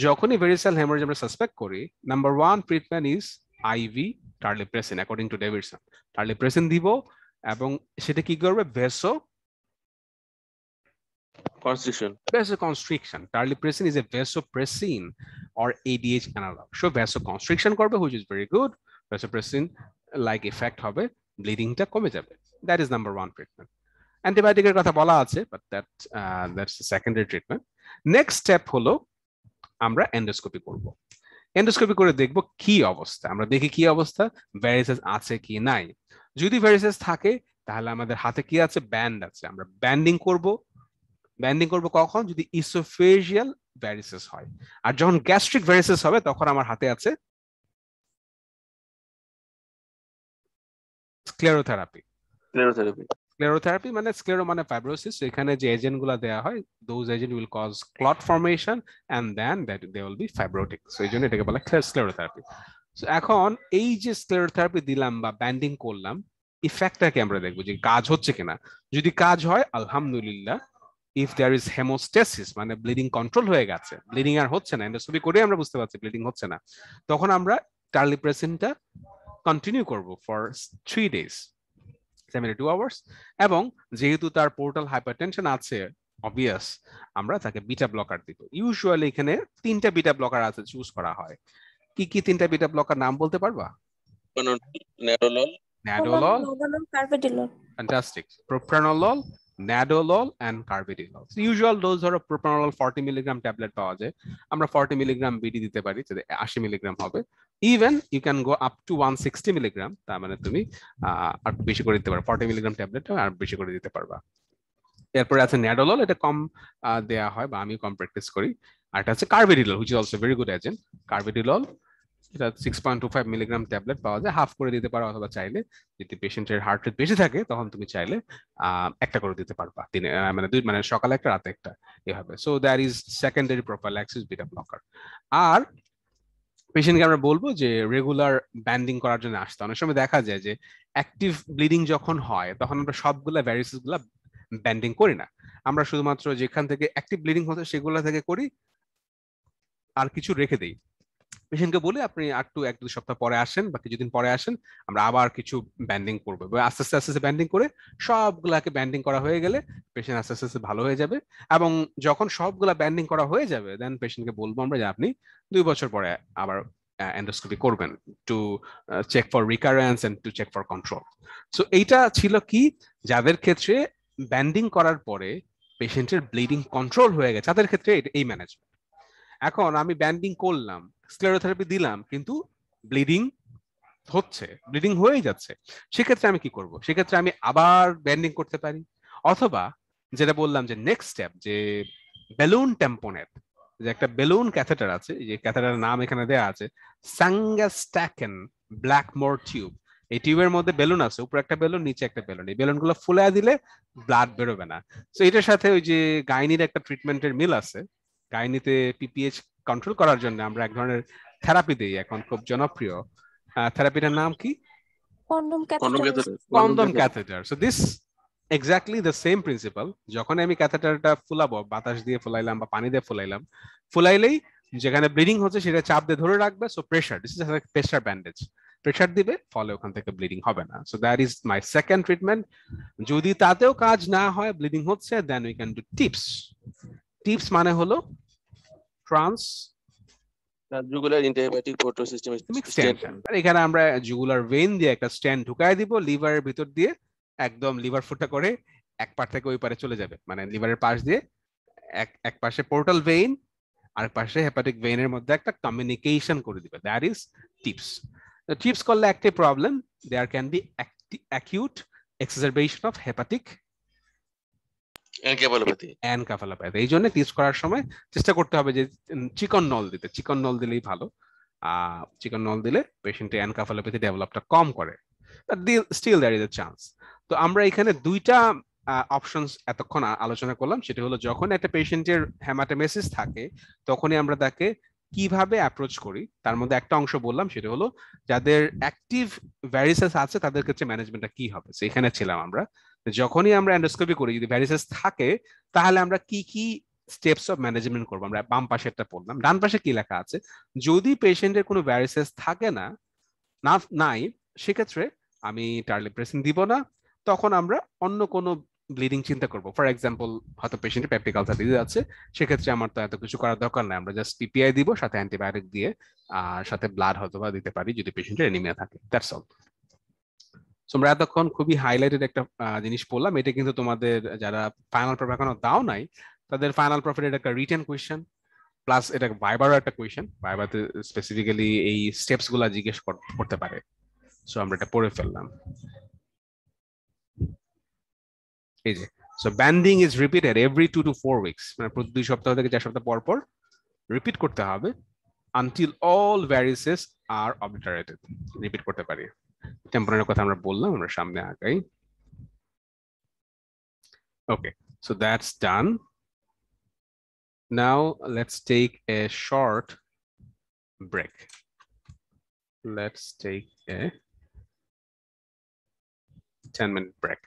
যখনই ভেরিসাল হেমোরেজ আমরা সাসপেক্ট করি number one treatment is IV terlipressin according to Davidson terlipressin দিব এবং সেটা কি করবে vaso constriction. Vasoconstriction. Tarlipressin is a vasopressin or ADH analog. So constriction করবে which is very good. Pressin like effect হবে ব্লিডিংটা কমে যাবে that is number one treatment অ্যান্টিবায়োটিকের কথা বলা আছে but that that's secondary treatment next step হলো আমরা এন্ডোস্কোপি করব এন্ডোস্কোপি করে দেখব কি অবস্থা আমরা দেখি কি অবস্থা ভ্যারিসেস আছে কি নাই যদি ভ্যারিসেস থাকে তাহলে আমাদের হাতে কি আছে ব্যান্ড আছে আমরা ব্যান্ডিং করব ব্যান্ডিং করব কখন যদি ইসোফেজিয়াল ভ্যারিসেস হয় আর যখন গ্যাস্ট্রিক ভ্যারিসেস হবে তখন আমার হাতে আছে ক্লেরোথেরাপি স্ক্লেরোথেরাপি স্ক্লেরোথেরাপি মানে স্ক্লেরো মানে ফাইব্রোসিস এখানে যে এজেন্ট গুলা দেওয়া হয় those agent will cause clot formation and then that they will be fibrotic so এই জন্য এটাকে বলা স্ক্লেরোথেরাপি সো এখন এই যে স্ক্লেরোথেরাপি দিলাম বা ব্যান্ডিং করলাম ইফেক্টটাকে আমরা দেখবো যে কাজ হচ্ছে কিনা যদি কাজ হয় আলহামদুলিল্লাহ ইফ দেয়ার ইজ হেমোস্টেসিস মানে ব্লিডিং কন্ট্রোল হয়ে গেছে ব্লিডিং আর হচ্ছে না এন্ডোস্কোপি করে আমরা বুঝতে পারছি ব্লিডিং হচ্ছে না তখন আমরা টার্লিপ্রেসিনটা কন্টিনিউ করব for three days seventy two hours এবং যেহেতু তার পোর্টাল হাইপারটেনশন আছে অবভিয়াস আমরা তাকে বিটা ব্লকার দিব ইউজুয়ালি এখানে তিনটা বিটা ব্লকার আছে চুজ করা হয় কি কি তিনটা বিটা ব্লকার নাম বলতে পারবা nadolol nadolol carvedilol fantastic propranolol nadolol and carvedilol usual dose ধরো প্রোপ্রানোলল 40 মিলিগ্রাম ট্যাবলেট পাওয়া যায় আমরা 40 মিলিগ্রাম বিডি দিতে পারি যেটা 80 মিলিগ্রাম হবে even you can go up to one sixty milligram তার মানে তুমি আর বেশি করে দিতে পারো ফর্টি মিলিগ্রাম ট্যাবলেট আর বেশি করে দিতে পারবা এরপরে আছে ন্যাডোলল এটা কম দেওয়া হয় বা আমি কম প্র্যাকটিস করি আর এটা হচ্ছে carvedilol which is also very good agent carvedilol এটা six point two five milligram tablet পাওয়া যায় হাফ করে দিতে পারো অথবা চাইলে যদি পেশেন্টের হার্ট রেট বেশি থাকে তখন তুমি চাইলে একটা করে দিতে পারবা দিনে মানে দুই মানে সকালে একটা রাতে একটা এভাবে so there is secondary prophylaxis beta blocker আর পেশেন্টকে আমরা বলবো যে রেগুলার ব্যান্ডিং করার জন্য আসতে অনেক সময় দেখা যায় যে অ্যাক্টিভ ব্লিডিং যখন হয় তখন আমরা সবগুলা ভ্যারিসেসগুলো ব্যান্ডিং করি না আমরা শুধুমাত্র যেখান থেকে অ্যাক্টিভ ব্লিডিং হতো সেগুলো থেকে করি আর কিছু রেখে দেই পেশেন্টকে বলে আপনি আর টু এক দুই সপ্তাহ পরে আসেন বা কিছুদিন পরে আসেন আমরা আবার কিছু ব্যান্ডিং করবো আস্তে আস্তে আস্তে আস্তে ব্যান্ডিং করে সবগুলাকে ব্যান্ডিং করা হয়ে গেলে পেশেন্ট আস্তে আস্তে আস্তে ভালো হয়ে যাবে এবং যখন সবগুলা ব্যান্ডিং করা হয়ে যাবে দেন পেশেন্টকে বলবো আমরা যে আপনি দুই বছর পরে আবার এন্ডোস্কোপি করবেন to check for recurrence and to check for control so এইটা ছিল কি যাদের ক্ষেত্রে ব্যান্ডিং করার পরে পেশেন্টের ব্লিডিং কন্ট্রোল হয়ে গেছে তাদের ক্ষেত্রে এই ম্যানেজমেন্ট এখন আমি ব্যান্ডিং করলাম স্ক্লেরোথেরাপি দিলাম কিন্তু ব্লিডিং হচ্ছে ব্লিডিং হয়েই যাচ্ছে সেক্ষেত্রে আমি কি করব সেক্ষেত্রে আমি আবার ব্যান্ডিং করতে পারি অথবা যেটা বললাম যে নেক্সট স্টেপ যে বেলুন টেম্পোনেট যে একটা বেলুন ক্যাথেটার আছে যে ক্যাথেটার নাম এখানে দেয়া আছে স্যাঙ্গাস্ট্যাকেন মোর টিউব এই টিউবের মধ্যে বেলুন আছে উপরে একটা বেলুন নিচে একটা বেলুন এই বেলুনগুলো ফুলে দিলে ব্লাড বেরোবে না তো এটার সাথে ওই যে গাইনির একটা ট্রিটমেন্টের মিল আছে গাইনিতে পিপিএইচ কন্ট্রোল করার জন্য আমরা এক ধরনের থেরাপি দিই এখন খুব জনপ্রিয় থেরাপিটার নাম কি condom catheter so this exactly the same principle যখন আমি ক্যাথেটারটা ফুলাবো বাতাস দিয়ে ফুলাইলাম বা পানি দিয়ে ফুলাইলাম ফুলাইলেই যেখানে ব্লিডিং হচ্ছে সেটা চাপ দিয়ে ধরে রাখবে so pressure this is pressure bandage pressure দিবে ফলে ওখান থেকে ব্লিডিং হবে না so that is my second treatment যদি তাতেও কাজ না হয় ব্লিডিং হচ্ছে then we can do TIPS TIPS মানে হলো ট্রান্স এখানে আমরা জুগুলার ভেন দিয়ে একটা স্ট্যান্ড ঢুকায় দিব লিভারের ভিতর দিয়ে একদম লিভার ফুটা করে এক পার থেকে ওই পারে চলে যাবে মানে লিভারের পাশ দিয়ে এক এক পাশে পোর্টাল ভেইন আর পাশে হেপাটিক ভেইনের মধ্যে একটা কমিউনিকেশন করে দিবে দ্যাট ইজ টিপস টিপস করলে একটাই problem there can be acute exacerbation of hepatic এই জন্য করার সময় চেষ্টা করতে হবে যে চিকন নল দিতে চিকন নল দিলেই ভালো চিকন নল দিলে অ্যানকাফালোপ্যাথি ডেভেলপটা কম করে still there is a chance তো আমরা এখানে দুইটা অপশনস এতক্ষণ আলোচনা করলাম সেটা হলো যখন একটা পেশেন্টের হ্যামাটোমেসিস থাকে তখনই আমরা তাকে কিভাবে অ্যাপ্রোচ করি তার মধ্যে একটা অংশ বললাম সেটা হলো যাদের অ্যাক্টিভ ভ্যারিসেস আছে তাদের ক্ষেত্রে ম্যানেজমেন্টটা কি হবে সেখানে ছিলাম আমরা যখনই আমরা এন্ডোস্কোপি করি যদি ভ্যারিসেস থাকে তাহলে আমরা কি কি স্টেপস অফ ম্যানেজমেন্ট করবো আমরা বাম একটা পড়লাম ডান পাশে কি লেখা আছে যদি পেশেন্টের কোনো ভ্যারিসেস থাকে না না নাই সেক্ষেত্রে আমি টার্লিপ্রেসিন দিব না তখন আমরা অন্য কোনো ব্লিডিং চিন্তা করব ফর এক্সাম্পল হয়তো পেশেন্টের প্যাপটিক আলসার ডিজিজ আছে সেক্ষেত্রে আমার তো এত কিছু করার দরকার নাই আমরা জাস্ট পিপিআই দিব সাথে অ্যান্টিবায়োটিক দিয়ে আর সাথে ব্লাড হয়তো বা দিতে পারি যদি পেশেন্টের এনিমিয়া থাকে দ্যাটস অল তোমরা এতক্ষণ খুবই হাইলাইটেড একটা জিনিস বললাম এটা কিন্তু তোমাদের যারা ফাইনাল প্রফিট এখনো দাও নাই তাদের ফাইনাল এটা একটা রিটেন কোয়েশ্চেন প্লাস এটা ভাইবারও একটা কোয়েশ্চেন ভাইবারতে স্পেসিফিক্যালি এই স্টেপস গুলো জিজ্ঞেস করতে পারে সো আমরা এটা পড়ে ফেললাম এই যে so banding is repeated every two two four weeks মানে প্রতি দুই সপ্তাহ থেকে চার সপ্তাহ পর পর রিপিট করতে হবে until all varices are obliterated repeat করতে পারি টেম্পোরালের কথা আমরা বললাম আমরা okay so that's done now let's take a short break let's take a 10 minute break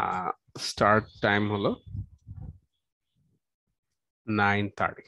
uh, start time hello nine thirty.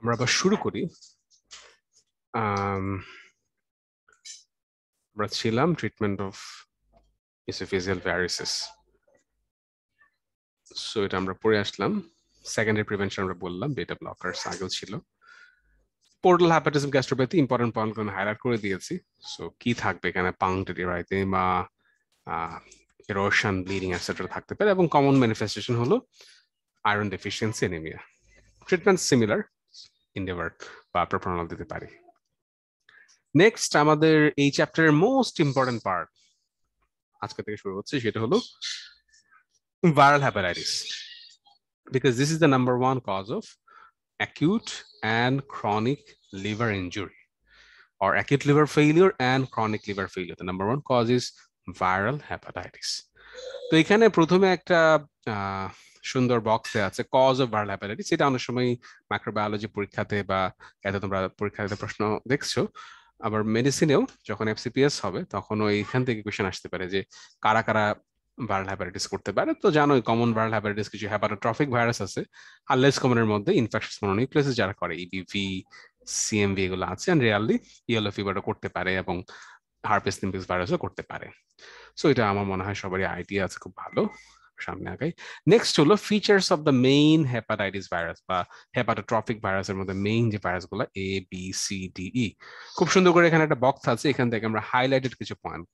আমরা আবার শুরু করি আমরা ছিলাম treatment of oesophageal varices so এটা আমরা পড়ে আসলাম সেকেন্ডারি প্রিভেনশন আমরা বললাম বেটা ব্লকার্স আগেও ছিল পোর্টাল হ্যাপাটিজম গ্যাস্ট্রোপ্যাথি ইম্পর্টেন্ট পয়েন্টগুলো হাইলাইট করে দিয়েছি সো কি থাকবে এখানে পাংটেরি বা এরোশন ব্লিডিং এটসেট্রা থাকতে পারে এবং কমন ম্যানিফেস্টেশন হলো iron deficiency anaemia treatment similar endeavour বা প্রপোজাল দিতে পারি নেক্সট আমাদের এই চ্যাপ্টারের মোস্ট ইম্পর্টেন্ট পার্ট আজকে থেকে শুরু হচ্ছে সেটা হলো viral hepatitis because this is the number one cause of acute and chronic liver injury or acute liver failure and chronic liver failure the number one cause is viral hepatitis তো এখানে প্রথমে একটা সুন্দর বক্সে আছে কজ অফ ভার্ল্যাবিলিটি সেটা অনেক সময় মাইক্রোবায়োলজি পরীক্ষাতে বা এত তোমরা পরীক্ষাতে প্রশ্ন দেখছো আবার মেডিসিনেও যখন এফসিপিএস হবে তখন এইখান থেকে কোয়েশন আসতে পারে যে কারা কারা ভাইরাল হ্যাপাটাইটিস করতে পারে তো জানোই কমন ভাইরাল কিছু হ্যাপাটোট্রফিক ভাইরাস আছে আর হারলেস কমনের মধ্যে ইনফেকশন মনোনিউক্লিয়াসিস যারা করে ইডিভি e সিএমভি এগুলো আছে অ্যান্ড রিয়ালি ইয়েলো ফিভারও করতে পারে এবং হার্পেস নিম্পিক্স ভাইরাসও করতে পারে সো এটা আমার মনে হয় সবারই আইডিয়া আছে খুব ভালো Next to features of the main hepatitis virus, but hepatotrophic virus and the main virus gula A, B, C, D, E. box highlighted point.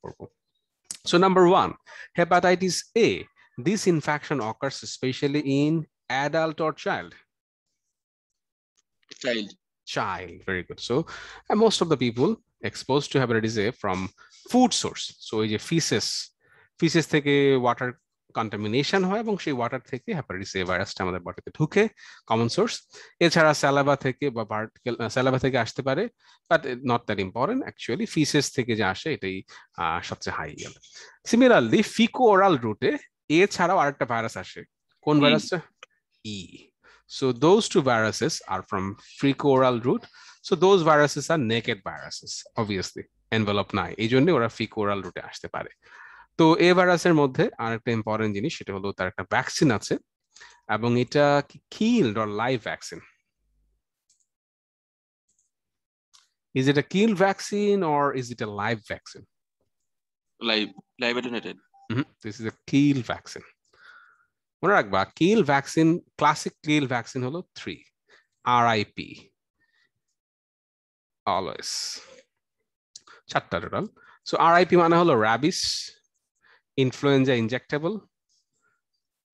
So number one, hepatitis A. This infection occurs especially in adult or child. Child. Child. Very good. So most of the people exposed to hepatitis A from food source. So it's a feces. Feces take water contamination হয় এবং সেই water থেকে hepatitis এ ভাইরাসটা আমাদের বডিতে ঢুকে common source এছাড়া স্যালাবা থেকে বা পার্টিকেল স্যালাবা থেকে আসতে পারে but not that important actually faeces থেকে যে আসে এটাই সবচেয়ে হাই গেল সিমিলারলি ফিকো ওরাল রুটে এ ছাড়াও আরেকটা ভাইরাস আসে কোন ভাইরাসটা ই so those two viruses are from faeco oral route so those viruses are naked viruses obviously envelope নাই এই জন্য ওরা ফিকো ওরাল রুটে আসতে পারে তো এ ভাইরাসের মধ্যে আর একটা ইম্পর্টেন্ট জিনিস সেটা হলো তার একটা ভ্যাকসিন আছে এবং এটা killed live vaccine is it a kill vaccine or is it a live vaccine live live attenuated mm -hmm. this is a মনে রাখবা kill vaccine classic kill vaccine হলো থ্রি আর আইপি অলওয়েজ চারটা total so R IP মানে হলো rabies influenza injectable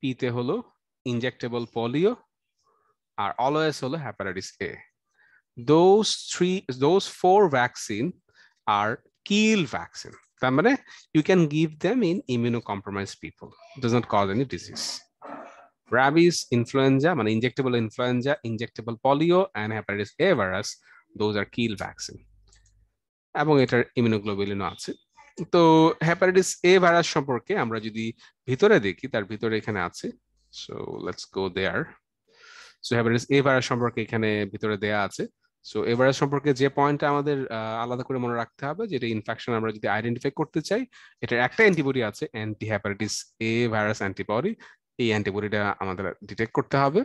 পিতে হলো injectable polio আর always হলো hepatitis A those three those four vaccine are kill vaccine তার মানে you can give them in immuno compromise people does not cause any disease rabies, influenza মানে injectable influenza injectable polio and hepatitis A virus those are kill vaccine এবং এটার ইমিউনোগ্লোবিলিনও আছে তো hepatitis A virus সম্পর্কে আমরা যদি ভিতরে দেখি তার ভিতরে এখানে আছে so let's go there so hepatitis A virus সম্পর্কে এখানে ভিতরে দেয়া আছে সো এ ভাইরাস সম্পর্কে যে পয়েন্টটা আমাদের আলাদা করে মনে রাখতে হবে যেটা ইনফেকশন আমরা যদি আইডেন্টিফাই করতে চাই এটার একটা অ্যান্টিবডি আছে anti hepatitis A virus antibody এই অ্যান্টিবডিটা আমাদের ডিটেক্ট করতে হবে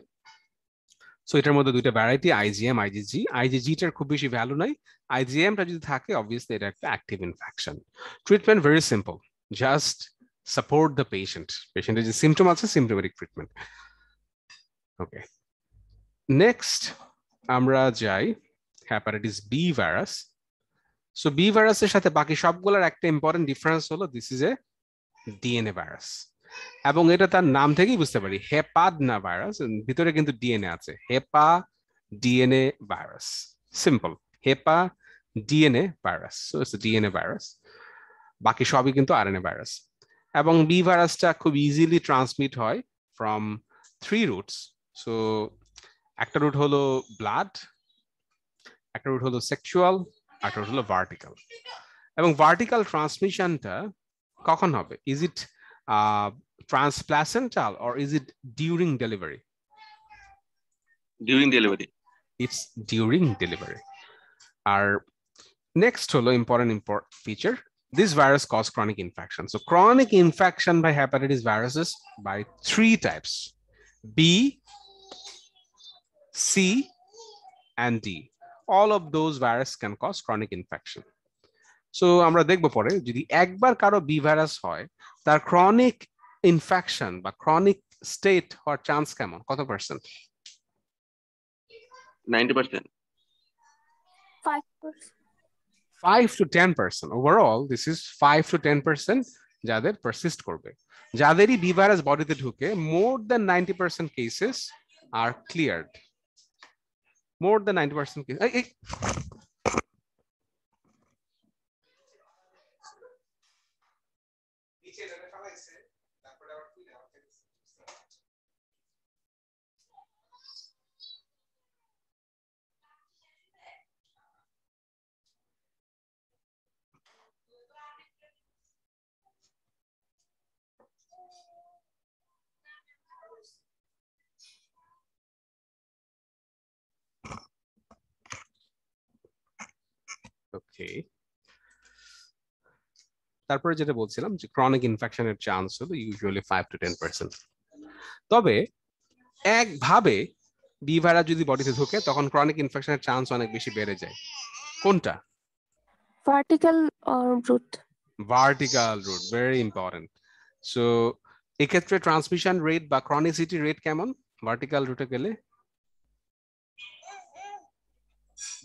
সো এটার মধ্যে দুইটা ভ্যারাইটি আইজিএম আইজিজি আইজিজিটার খুব বেশি ভ্যালু নাই আইজিএমটা যদি থাকে অবভিয়াসলি এটা একটা active infection treatment very simple just support the patient পেশেন্টের যে সিমটম আছে সিমটোমেটিক ট্রিটমেন্ট ওকে নেক্সট আমরা যাই hepatitis B virus so B ভাইরাসের সাথে বাকি সবগুলোর একটা ইম্পর্টেন্ট ডিফারেন্স হলো this is a DNA virus এবং এটা তার নাম থেকেই বুঝতে পারি না ভাইরাস ভিতরে কিন্তু ডিএনএ আছে hepa DNA virus simple hepa DNA virus DNA virus বাকি সবই কিন্তু আরএনএ ভাইরাস এবং বি ভাইরাসটা খুব ইজিলি ট্রান্সমিট হয় ফ্রম থ্রি রুটস সো একটা রুট হলো ব্লাড একটা রুট হলো সেক্সুয়াল একটা রুট হলো ভার্টিক্যাল এবং ভার্টিক্যাল ট্রান্সমিশনটা কখন হবে is it uh, transplacental or is it during delivery? During delivery. It's during delivery. Our next holo important import feature. This virus causes chronic infection. So chronic infection by hepatitis viruses by three types, B, C, and D. All of those virus can cause chronic infection. So আমরা দেখবো পরে যদি একবার কারো B virus হয় তার chronic infection বা chronic state হওয়ার চান্স কেমন কত percent 90% 5% 5 to 10% overall this is 5 to 10% যাদের persist করবে যাদেরই বি ভাইরাস বডিতে ঢুকে more than 90% cases are cleared more than 90% cases okay তারপরে যেটা বলছিলাম যে ক্রনিক ইনফেকশনের চান্স হলো usually five to ten percent তবে একভাবে বি ভাইরাস যদি বডিতে ঢোকে তখন ক্রনিক ইনফেকশনের চান্স অনেক বেশি বেড়ে যায় কোনটা vertical route vertical route very important so এক্ষেত্রে ট্রান্সমিশন রেট বা ক্রনিসিটি রেট কেমন ভার্টিক্যাল রুটে গেলে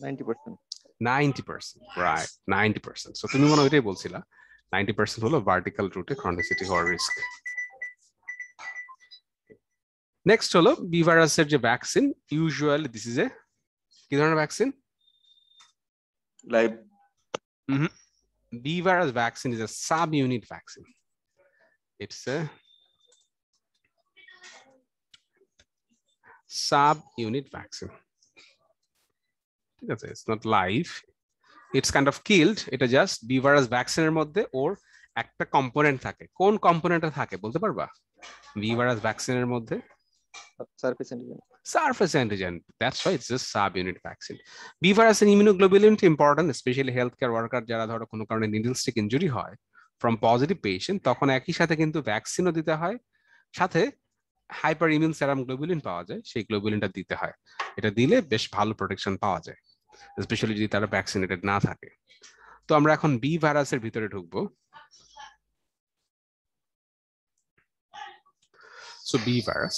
90% ninety percent right ninety percent so তুমি মনে হয় ওইটাই বলছিলা নাইনটি পার্সেন্ট হলো ভার্টিক্যাল রুটে ক্রনিসিটি হওয়ার রিস্ক নেক্সট হলো বি ভাইরাসের যে vaccine usually this is a কি ধরনের vaccine live B virus vaccine is a sub unit vaccine it's a sub unit vaccine. ঠিক আছে it's not life it's kind of killed এটা জাস্ট বিভারাস ভ্যাকসিনের মধ্যে ওর একটা কম্পোনেন্ট থাকে কোন কম্পোনেন্টটা থাকে বলতে পারবা বিভারাস ভ্যাকসিনের মধ্যে antigen antigen. Surface antigen. That's why it's just sub-unit vaccine. BVRS and important specially health care worker যারা ধরো কোনো কারণে নিডল স্টিক ইনজুরি হয় ফ্রম পজিটিভ পেশেন্ট তখন একই সাথে কিন্তু ভ্যাকসিনও দিতে হয় সাথে হাইপার ইমিউন সেরাম গ্লোবুলিন পাওয়া যায় সেই গ্লোবুলিনটা দিতে হয় এটা দিলে বেশ ভালো প্রোটেকশন পাওয়া যায় স্পেশালি যদি তারা ভ্যাকসিনেটেড না থাকে তো আমরা এখন বি ভাইরাসের ভিতরে ঢুকবো B virus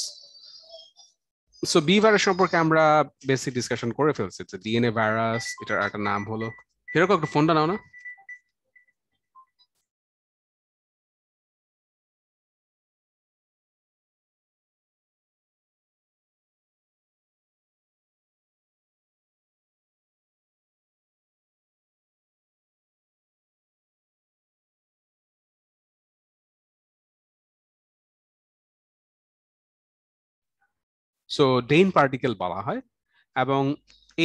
so B virus সম্পর্কে আমরা বেসিক ডিসকাশন করে ফেলছি ডিএনএ ভাইরাস এটার একটা নাম হলো হিরোকে একটা ফোনটা নাও না সো ডেইন পার্টিকেল বলা হয় এবং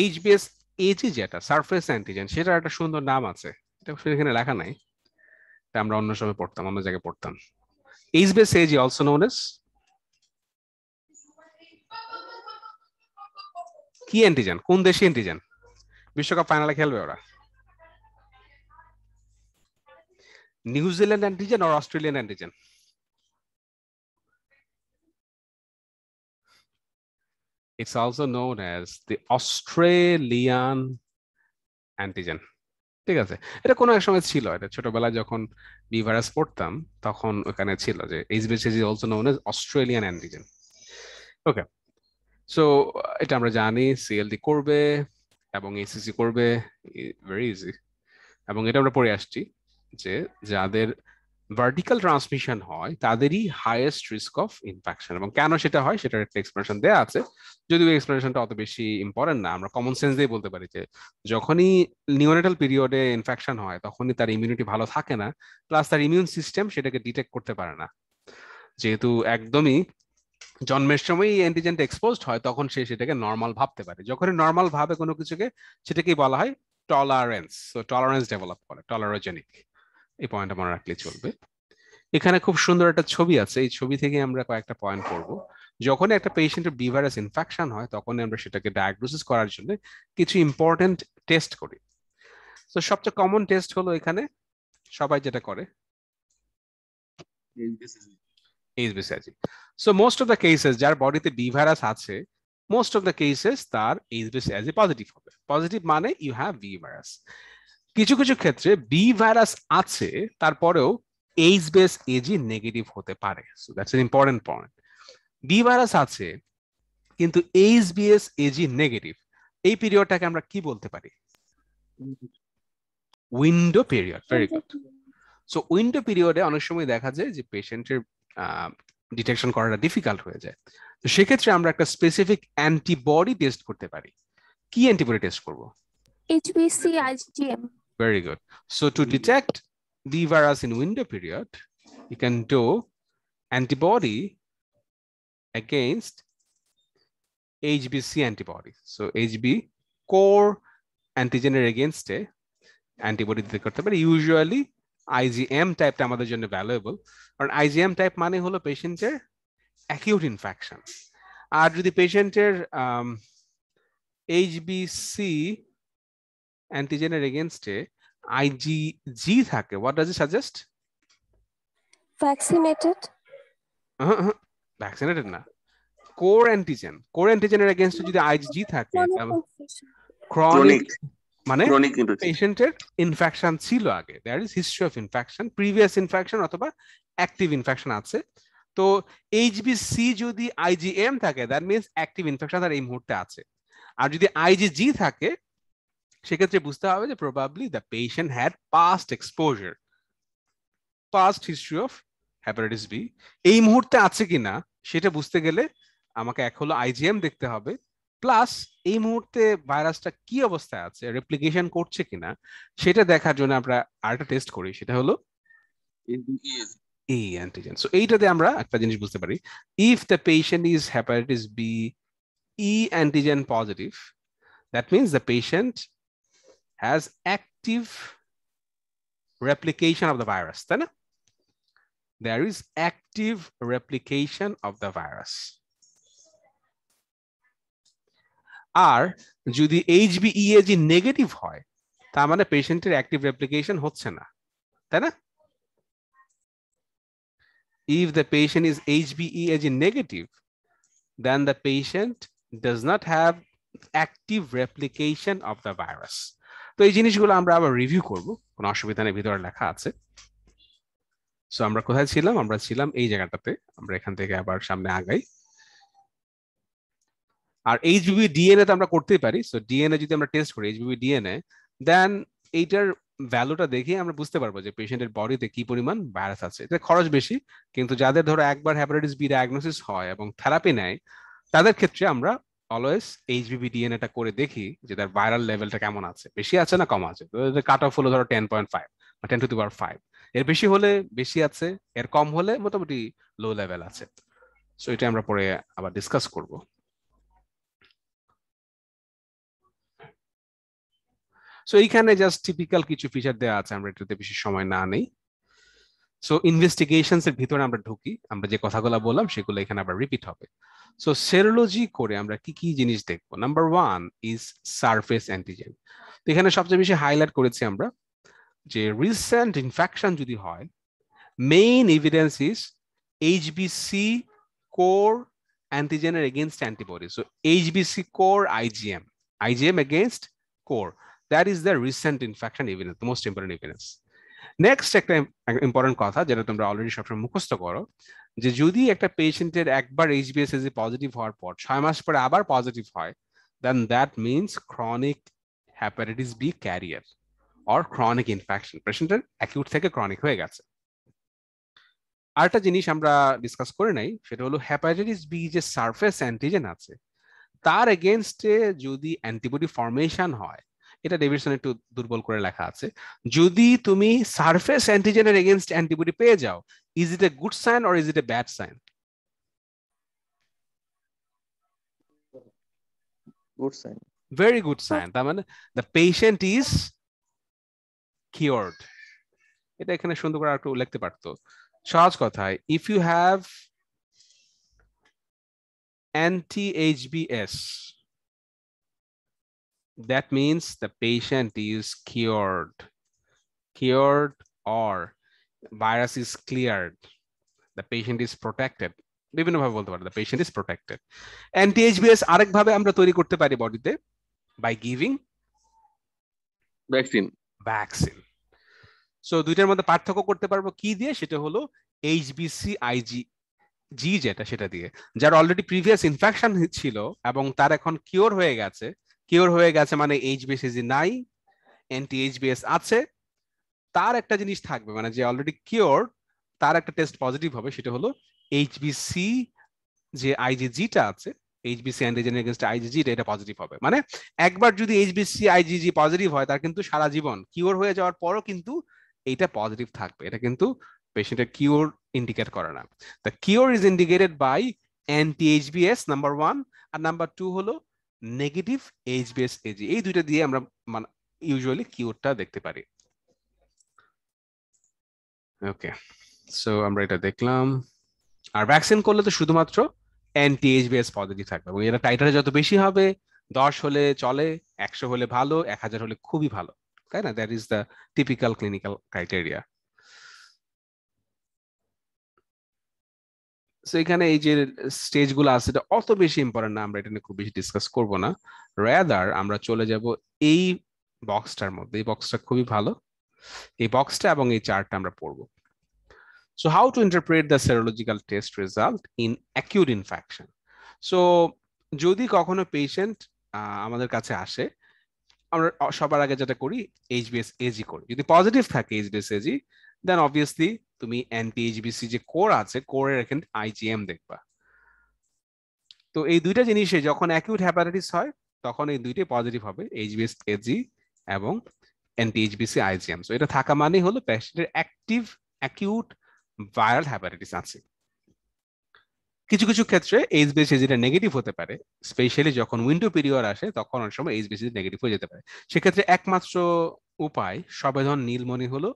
এইচবিএস এজি e যেটা সারফেস অ্যান্টিজেন সেটার একটা সুন্দর নাম আছে এটা এখানে লেখা নাই এটা আমরা অন্য সময় পড়তাম অন্য জায়গায় পড়তাম HBs Ag also known as কি অ্যান্টিজেন কোন দেশি অ্যান্টিজেন বিশ্বকাপ ফাইনালে খেলবে ওরা নিউজিল্যান্ড অ্যান্টিজেন আর Australian antigen It's also known as the Australian antigen. ঠিক আছে এটা কোনো এক সময় ছিল এটা ছোটবেলায় যখন বিভারাস পড়তাম তখন ওখানে ছিল যে HBs is also known as Australian antigen okay so এটা আমরা জানি সিএলডি করবে এবং এসিসি করবে ভেরি ইজি এবং এটা আমরা পড়ে আসছি যে যাদের ভার্টিক্যাল ট্রান্সমিশন হয় তাদেরই হাইয়েস্ট রিস্ক অফ ইনফেকশন এবং কেন সেটা হয় সেটার একটা এক্সপ্লেনেশন দেওয়া আছে যদিও এক্সপ্লেনেশনটা অত বেশি ইম্পর্টেন্ট না আমরা কমন সেন্স দিয়ে বলতে পারি যে যখনই নিউনেটাল পিরিয়ডে ইনফেকশন হয় তখনই তার ইমিউনিটি ভালো থাকে না প্লাস তার ইমিউন সিস্টেম সেটাকে ডিটেক্ট করতে পারে না যেহেতু একদমই জন্মের সময়ই অ্যান্টিজেনটা এক্সপোজড হয় তখন সে সেটাকে নর্মাল ভাবতে পারে যখনই নর্মাল ভাবে কোনো কিছুকে সেটাকেই বলা হয় টলারেন্স তো টলারেন্স ডেভেলপ করে টলারোজেনিক এই পয়েন্টটা মনে রাখলে চলবে এখানে খুব সুন্দর একটা ছবি আছে এই ছবি থেকে আমরা কয়েকটা পয়েন্ট করব যখন একটা পেশেন্টের বিভারাস ইনফেকশন হয় তখন আমরা সেটাকে ডায়াগনোসিস করার জন্য কিছু ইম্পর্টেন্ট টেস্ট করি তো সবচেয়ে কমন টেস্ট হলো এখানে সবাই যেটা করে so most of the cases যার বডিতে ভাইরাস আছে মোস্ট অফ দ্য কেসেস তার এইচবিসিআইজি পজিটিভ হবে পজিটিভ মানে ইউ হ্যাভ ভাইরাস কিছু কিছু ক্ষেত্রে বি ভাইরাস আছে তারপরেও এইচ বেস এজি নেগেটিভ হতে পারে that's an important point B virus আছে কিন্তু এইচ বিএস এজি নেগেটিভ এই পিরিয়ডটাকে আমরা কি বলতে পারি window period very good so window পিরিয়ডে অনেক সময় দেখা যায় যে পেশেন্টের ডিটেকশন করাটা ডিফিকাল্ট হয়ে যায় তো সেক্ষেত্রে আমরা একটা স্পেসিফিক অ্যান্টিবডি টেস্ট করতে পারি কি অ্যান্টিবডি টেস্ট করব এইচবিসি IgM Very good. So to detect the virus in window period, you can do antibody against HBC antibody. So HB core antigen against a antibody but usually IgM type tamada jonne valuable or IgM type mane holo patient er acute infection. Are the patient er um, HBC অ্যান্টিজেনের এগেনস্টে IgG থাকে what does it suggest vaccinated vaccinated না core antigen core অ্যান্টিজেনের এগেইনস্টে যদি IgG থাকে chronic মানে পেশেন্টের ইনফেকশন ছিল আগে there is history of infection previous infection অথবা অ্যাক্টিভ ইনফেকশন আছে তো এইচবিসি যদি আইজিএম থাকে দ্যাট মিনস অ্যাক্টিভ ইনফেকশন তার এই মুহূর্তে আছে আর যদি আইজিজি থাকে সেক্ষেত্রে বুঝতে হবে যে probably the patient had past exposure past history of hepatitis B এই মুহূর্তে আছে কি না সেটা বুঝতে গেলে আমাকে এক হলো আইজিএম দেখতে হবে প্লাস এই মুহূর্তে ভাইরাসটা কি অবস্থায় আছে রেপ্লিকেশন করছে কিনা সেটা দেখার জন্য আমরা আরেকটা টেস্ট করি সেটা হলো এই অ্যান্টিজেন সো এইটাতে আমরা একটা জিনিস বুঝতে পারি if the patient is hepatitis B e antigen positive that means the patient has active replication of the virus, Then There is active replication of the virus. আর যদি the HBeAg হয় তার মানে পেশেন্টের অ্যাক্টিভ রেপ্লিকেশন হচ্ছে না তাই না if the patient is HBeAg negative, then the patient does not have active replication of the virus. তো এই জিনিসগুলো আমরা আবার রিভিউ করব কোনো অসুবিধা নেই ভিতরে লেখা আছে সো আমরা কোথায় ছিলাম আমরা ছিলাম এই জায়গাটাতে আমরা এখান থেকে আবার সামনে আগাই আর বিবি ডিএনএ তো আমরা করতেই পারি সো ডিএনএ যদি আমরা টেস্ট করি এইচ বিবি ডিএনএ দেন এইটার ভ্যালুটা দেখে আমরা বুঝতে পারবো যে পেশেন্টের বডিতে কি পরিমাণ ভাইরাস আছে এটা খরচ বেশি কিন্তু যাদের ধরো একবার হ্যাপাটাইটিস বি ডায়াগনোসিস হয় এবং থেরাপি নেয় তাদের ক্ষেত্রে আমরা অলওয়েজ এইচবিবি ডিএনএটা করে দেখি যে তার ভাইরাল লেভেলটা কেমন আছে বেশি আছে না কম আছে কাট অফ হলো ধরো টেন পয়েন্ট ফাইভ বা টেন টু পাওয়ার ফাইভ এর বেশি হলে বেশি আছে এর কম হলে মোটামুটি লো লেভেল আছে সো এটা আমরা পরে আবার ডিসকাস করব সো এইখানে জাস্ট টিপিক্যাল কিছু ফিচার দেওয়া আছে আমরা এটাতে বেশি সময় না নেই সো ইনভেস্টিগেশন এর ভিতরে আমরা ঢুকি আমরা যে কথাগুলো বললাম সেগুলো এখানে আবার রিপিট হবে সো সেরোলজি করে আমরা কি কি জিনিস দেখবো number one is surface antigen এখানে সবচেয়ে বেশি হাইলাইট করেছি আমরা যে রিসেন্ট ইনফেকশন যদি হয় মেইন এভিডেন্স ইজ এইচবিসি কোর অ্যান্টিজেনের এগেনস্ট অ্যান্টিবডি সো এইচবিসি core IgM IgM against core that is the recent infection evidence most important evidence next একটা ইম্পর্টেন্ট কথা যেটা তোমরা অলরেডি সবসময় মুখস্থ করো যে যদি একটা পেশেন্টের একবার এইচবিএসএসি পজিটিভ হওয়ার পর ছয় মাস পরে আবার পজিটিভ হয় then that means chronic hepatitis B carrier or chronic infection পেশেন্টের অ্যাকিউট থেকে ক্রনিক হয়ে গেছে আরেকটা জিনিস আমরা ডিসকাস করে নাই সেটা হলো হ্যাপাটাইটিস বি যে সারফেস অ্যান্টিজেন আছে তার এগেনস্টে যদি অ্যান্টিবডি ফর্মেশন হয় এটা ডেভিডসন একটু দুর্বল করে লেখা আছে যদি তুমি সারফেস অ্যান্টিজেনের এগেনস্ট অ্যান্টিবডি পেয়ে যাও is it a good sign or is it a bad sign good sign very good sign তার মানে দ্য পেশেন্ট ইজ কিওরড এটা এখানে সুন্দর করে একটু লিখতে পারতো সহজ কথায় if you have anti HBS that means the patient is cured, cured or virus is cleared. The patient is protected. বিভিন্নভাবে বলতে পারে the patient is protected anti HBs আরেকভাবে আমরা তৈরি করতে পারি বডিতে by giving vaccine vaccine so দুইটার মধ্যে পার্থক্য করতে পারবো কি দিয়ে সেটা হলো এইচবিসি আইজি জি যেটা সেটা দিয়ে যার অলরেডি প্রিভিয়াস ইনফেকশন ছিল এবং তার এখন কিওর হয়ে গেছে কিওর হয়ে গেছে মানে এইচবিএসজি নাই অ্যান্টি এইচবিএস আছে তার একটা জিনিস থাকবে মানে যে অলরেডি কিওর তার একটা টেস্ট পজিটিভ হবে সেটা হলো এইচবিসি যে আইজিজিটা আছে এইচবিসি অ্যান্টিজেন এগেনস্ট আইজিজিটা এটা পজিটিভ হবে মানে একবার যদি এইচবিসি আইজিজি পজিটিভ হয় তার কিন্তু সারা জীবন কিওর হয়ে যাওয়ার পরও কিন্তু এইটা পজিটিভ থাকবে এটা কিন্তু পেশেন্টের কিওর ইন্ডিকেট করে না the cure is indicated by anti HBs number one আর নাম্বার টু হলো নেগেটিভ এইচ বেস এজি এই দুইটা দিয়ে আমরা মানে ইউজুয়ালি কিওরটা দেখতে পারি ওকে সো আমরা এটা দেখলাম আর ভ্যাকসিন করলে তো শুধুমাত্র অ্যান্টি এইচ বেস পজিটিভ থাকবে এবং এটা টাইটারে যত বেশি হবে দশ হলে চলে একশো হলে ভালো এক হাজার হলে খুবই ভালো তাই না that is the typical clinical criteria so এখানে এই যে স্টেজগুলো আছে এটা অত বেশি ইম্পর্টেন্ট না আমরা এটা নিয়ে খুব বেশি ডিসকাস করব না রেদার আমরা চলে যাব এই বক্সটার মধ্যে এই বক্সটা খুবই ভালো এই বক্সটা এবং এই চার্টটা আমরা পড়ব so how to interpret the serological test result in acute infection so যদি কখনো পেশেন্ট আমাদের কাছে আসে আমরা সবার আগে যেটা করি এইচবিএস এজি করি যদি পজিটিভ থাকে এইচবিএস এজি দেন অবভিয়াসলি তুমি এনপিএইচবিসি যে কোর আছে কোরের এখানে আইজিএম দেখবা তো এই দুইটা জিনিসে যখন অ্যাকিউট হ্যাপাটাইটিস হয় তখন এই দুইটাই পজিটিভ হবে এইচবিএস এজি এবং এনপিএইচবিসি আইজিএম সো এটা থাকা মানেই হলো প্যাশেন্টের অ্যাক্টিভ অ্যাকিউট ভাইরাল হ্যাপাটাইটিস আছে কিছু কিছু ক্ষেত্রে এইচ বেসি যেটা নেগেটিভ হতে পারে স্পেশালি যখন উইন্ডো পিরিয়ড আসে তখন অনেক সময় এইচ বেসি নেগেটিভ হয়ে যেতে পারে সেক্ষেত্রে একমাত্র উপায় সবেধন নীলমণি হলো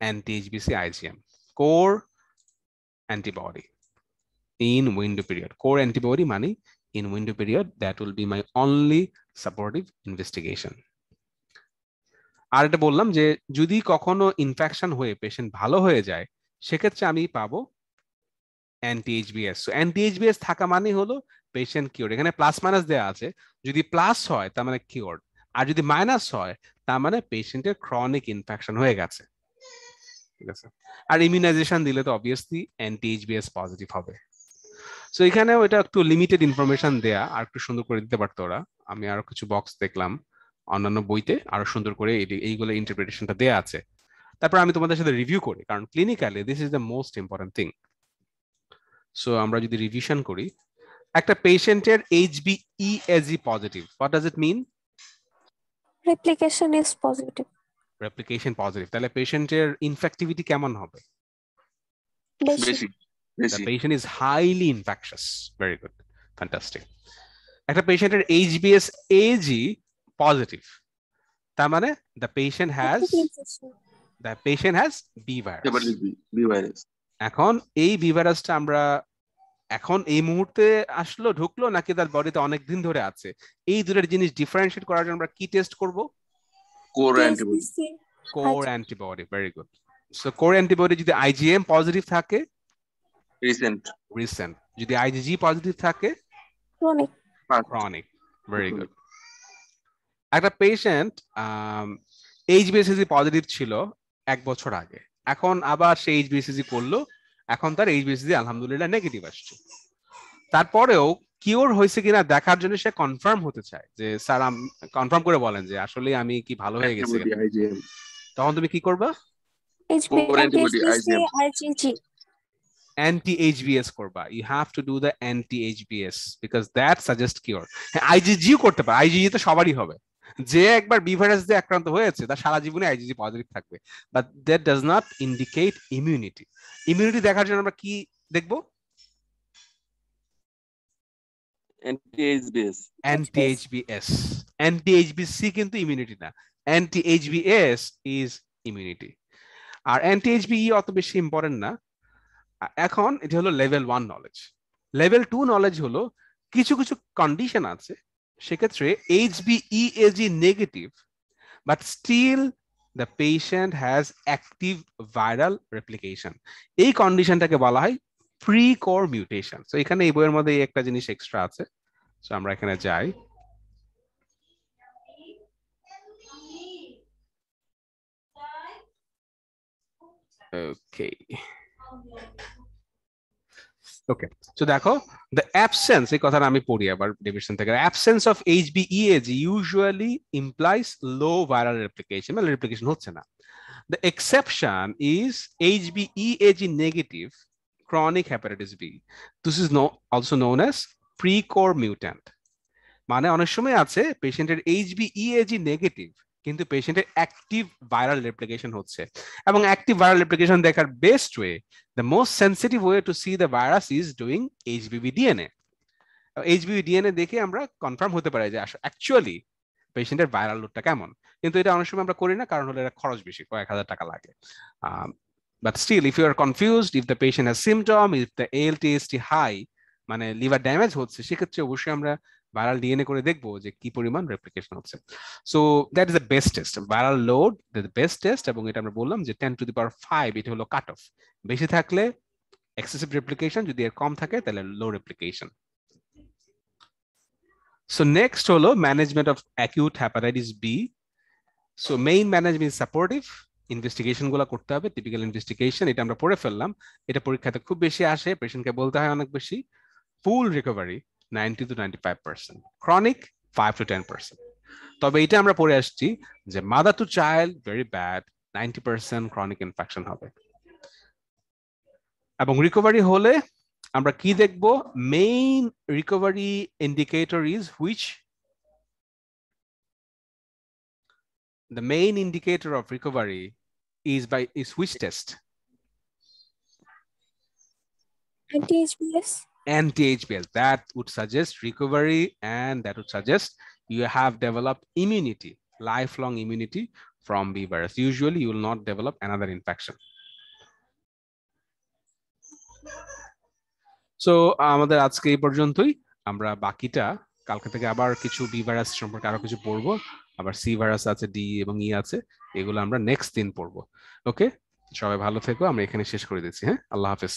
and THBC IgM, core antibody in window period. Core antibody money in window period, that will be my only supportive investigation. আর এটা বললাম যে যদি কখনো ইনফেকশন হয়ে পেশেন্ট ভালো হয়ে যায় সেক্ষেত্রে আমি পাবো অ্যান্টিএইচবিএস সো অ্যান্টিএইচবিএস থাকা মানে হলো পেশেন্ট কিওর এখানে প্লাস মাইনাস দেওয়া আছে যদি প্লাস হয় তার মানে কিওর আর যদি মাইনাস হয় তার মানে পেশেন্টের ক্রনিক ইনফেকশন হয়ে গেছে ঠিক আছে আর ইমিউনাইজেশন দিলে তো অবভিয়াসলি অ্যান্টি এইচবিএস পজিটিভ হবে সো এখানে এটা একটু লিমিটেড ইনফরমেশন দেয়া আর একটু সুন্দর করে দিতে পারতো ওরা আমি আরো কিছু বক্স দেখলাম অন্যান্য বইতে আরো সুন্দর করে এইগুলো ইন্টারপ্রিটেশনটা দেয়া আছে তারপর আমি তোমাদের সাথে রিভিউ করি কারণ clinically this is the most important thing so আমরা যদি রিভিশন করি একটা পেশেন্টের HBe Ag positive what does it mean replication is positive replication positive তাহলে পেশেন্টের ইনফেক্টিভিটি কেমন হবে বেশি একটা পেশেন্টের এইচবিএস এজি পজিটিভ তার মানে the patient has the patient has B virus এখন এই বি ভাইরাসটা আমরা এখন এই মুহূর্তে আসলো ঢুকলো নাকি তার বডিতে অনেক দিন ধরে আছে এই দুটোর জিনিস ডিফারেন্সিয়েট করার জন্য আমরা কি টেস্ট করবো core antibody core antibody very good so core antibody যদি IgM পজিটিভ থাকে রিসেন্ট রিসেন্ট যদি IgG পজিটিভ থাকে ক্রনিক ক্রনিক ভেরি গুড একটা পেশেন্ট এইচবিএসসি পজিটিভ ছিল এক বছর আগে এখন আবার সে এইচবিএসসি করলো এখন তার এইচবিএসসি আলহামদুলিল্লাহ নেগেটিভ আসছে তারপরেও কিওর হয়েছে কিনা দেখার জন্য সে কনফার্ম হতে চায় যে স্যার কনফার্ম করে বলেন যে আসলে আমি কি ভালো হয়ে গেছি তখন তুমি কি করবা anti HBS করবা you have to do the anti HBS because that suggest cure হ্যাঁ, IgG করতে পারে আইজিজি তো সবারই হবে যে একবার বি ভাইরাস দিয়ে আক্রান্ত হয়েছে তার সারা জীবনে আইজিজি পজিটিভ থাকবে but that does not indicate immunity immunity দেখার জন্য আমরা কি দেখবো অ্যান্টি এইচবিএস অ্যান্টি কিন্তু ইমিউনিটি না আর e অত বেশি ইম্পর্টেন্ট না এখন এটা হলো level one knowledge level two knowledge হলো কিছু কিছু কন্ডিশন আছে সেক্ষেত্রে negative but still the patient has active viral replication এই কন্ডিশনটাকে বলা হয় প্রি কোর মিউটেশন তো এখানে এই বইয়ের মধ্যে একটা জিনিস এক্সট্রা আছে তো আমরা এখানে যাই ওকে ওকে তো দেখো দ্য অ্যাবসেন্স এই কথাটা আমি পড়ি আবার ডেভিডসন থেকে অ্যাবসেন্স অফ এইচবিইএজি usually implies low viral replication মানে রেপ্লিকেশন হচ্ছে না দ্য এক্সেপশন ইজ এইচবিইএজি negative chronic hepatitis B. This is no, also known as pre-core mutant. মানে অনেক সময় আছে পেশেন্টের এইচবি ইএজি নেগেটিভ কিন্তু পেশেন্টের অ্যাক্টিভ ভাইরাল রেপ্লিকেশন হচ্ছে এবং অ্যাক্টিভ ভাইরাল রেপ্লিকেশন দেখার best way the most sensitive way to see the virus is doing HBV DNA HBV DNA দেখে আমরা কনফার্ম হতে পারি যে অ্যাকচুয়ালি পেশেন্টের ভাইরাল লোডটা কেমন কিন্তু এটা অনেক সময় আমরা করি না কারণ হলো এটা খরচ বেশি কয়েক হাজার টাকা লাগে But still, if you are confused, if the patient has symptom, if the ALT is high, মানে লিভার ড্যামেজ হচ্ছে সেক্ষেত্রে অবশ্যই আমরা ভাইরাল ডিএনএ করে দেখবো যে কি পরিমাণ রেপ্লিকেশন হচ্ছে so that is the best test viral load the best test এবং এটা আমরা বললাম যে ten to the power five এটা হলো কাট অফ বেশি থাকলে এক্সেসিভ রেপ্লিকেশন যদি এর কম থাকে তাহলে লো রেপ্লিকেশন সো নেক্সট হলো management of acute hepatitis B so main management supportive investigation গুলো করতে হবে টিপিক্যাল ইনভেস্টিগেশন এটা আমরা পড়ে ফেললাম এটা পরীক্ষাতে খুব বেশি আসে পেশেন্টকে বলতে হয় অনেক বেশি full recovery ninety to ninety five percent chronic five to ten percent তবে এটা আমরা পড়ে আসছি যে mother to child very bad ninety percent chronic infection হবে এবং রিকভারি হলে আমরা কি দেখব main recovery indicator is which the main indicator of recovery is by is which test? Anti-HBS. Anti-HBS. That would suggest recovery and that would suggest you have developed immunity, lifelong immunity from B virus. Usually you will not develop another infection. so আমাদের আজকে এই পর্যন্তই আমরা বাকিটা কালকে থেকে আবার কিছু বি ভাইরাস সম্পর্কে আরো কিছু পড়বো আবার সি ভাইরাস আছে ডি এবং ই e আছে এগুলো আমরা নেক্সট দিন পড়বো ওকে সবাই ভালো থেকো আমরা এখানে শেষ করে দিচ্ছি হ্যাঁ আল্লাহ হাফেজ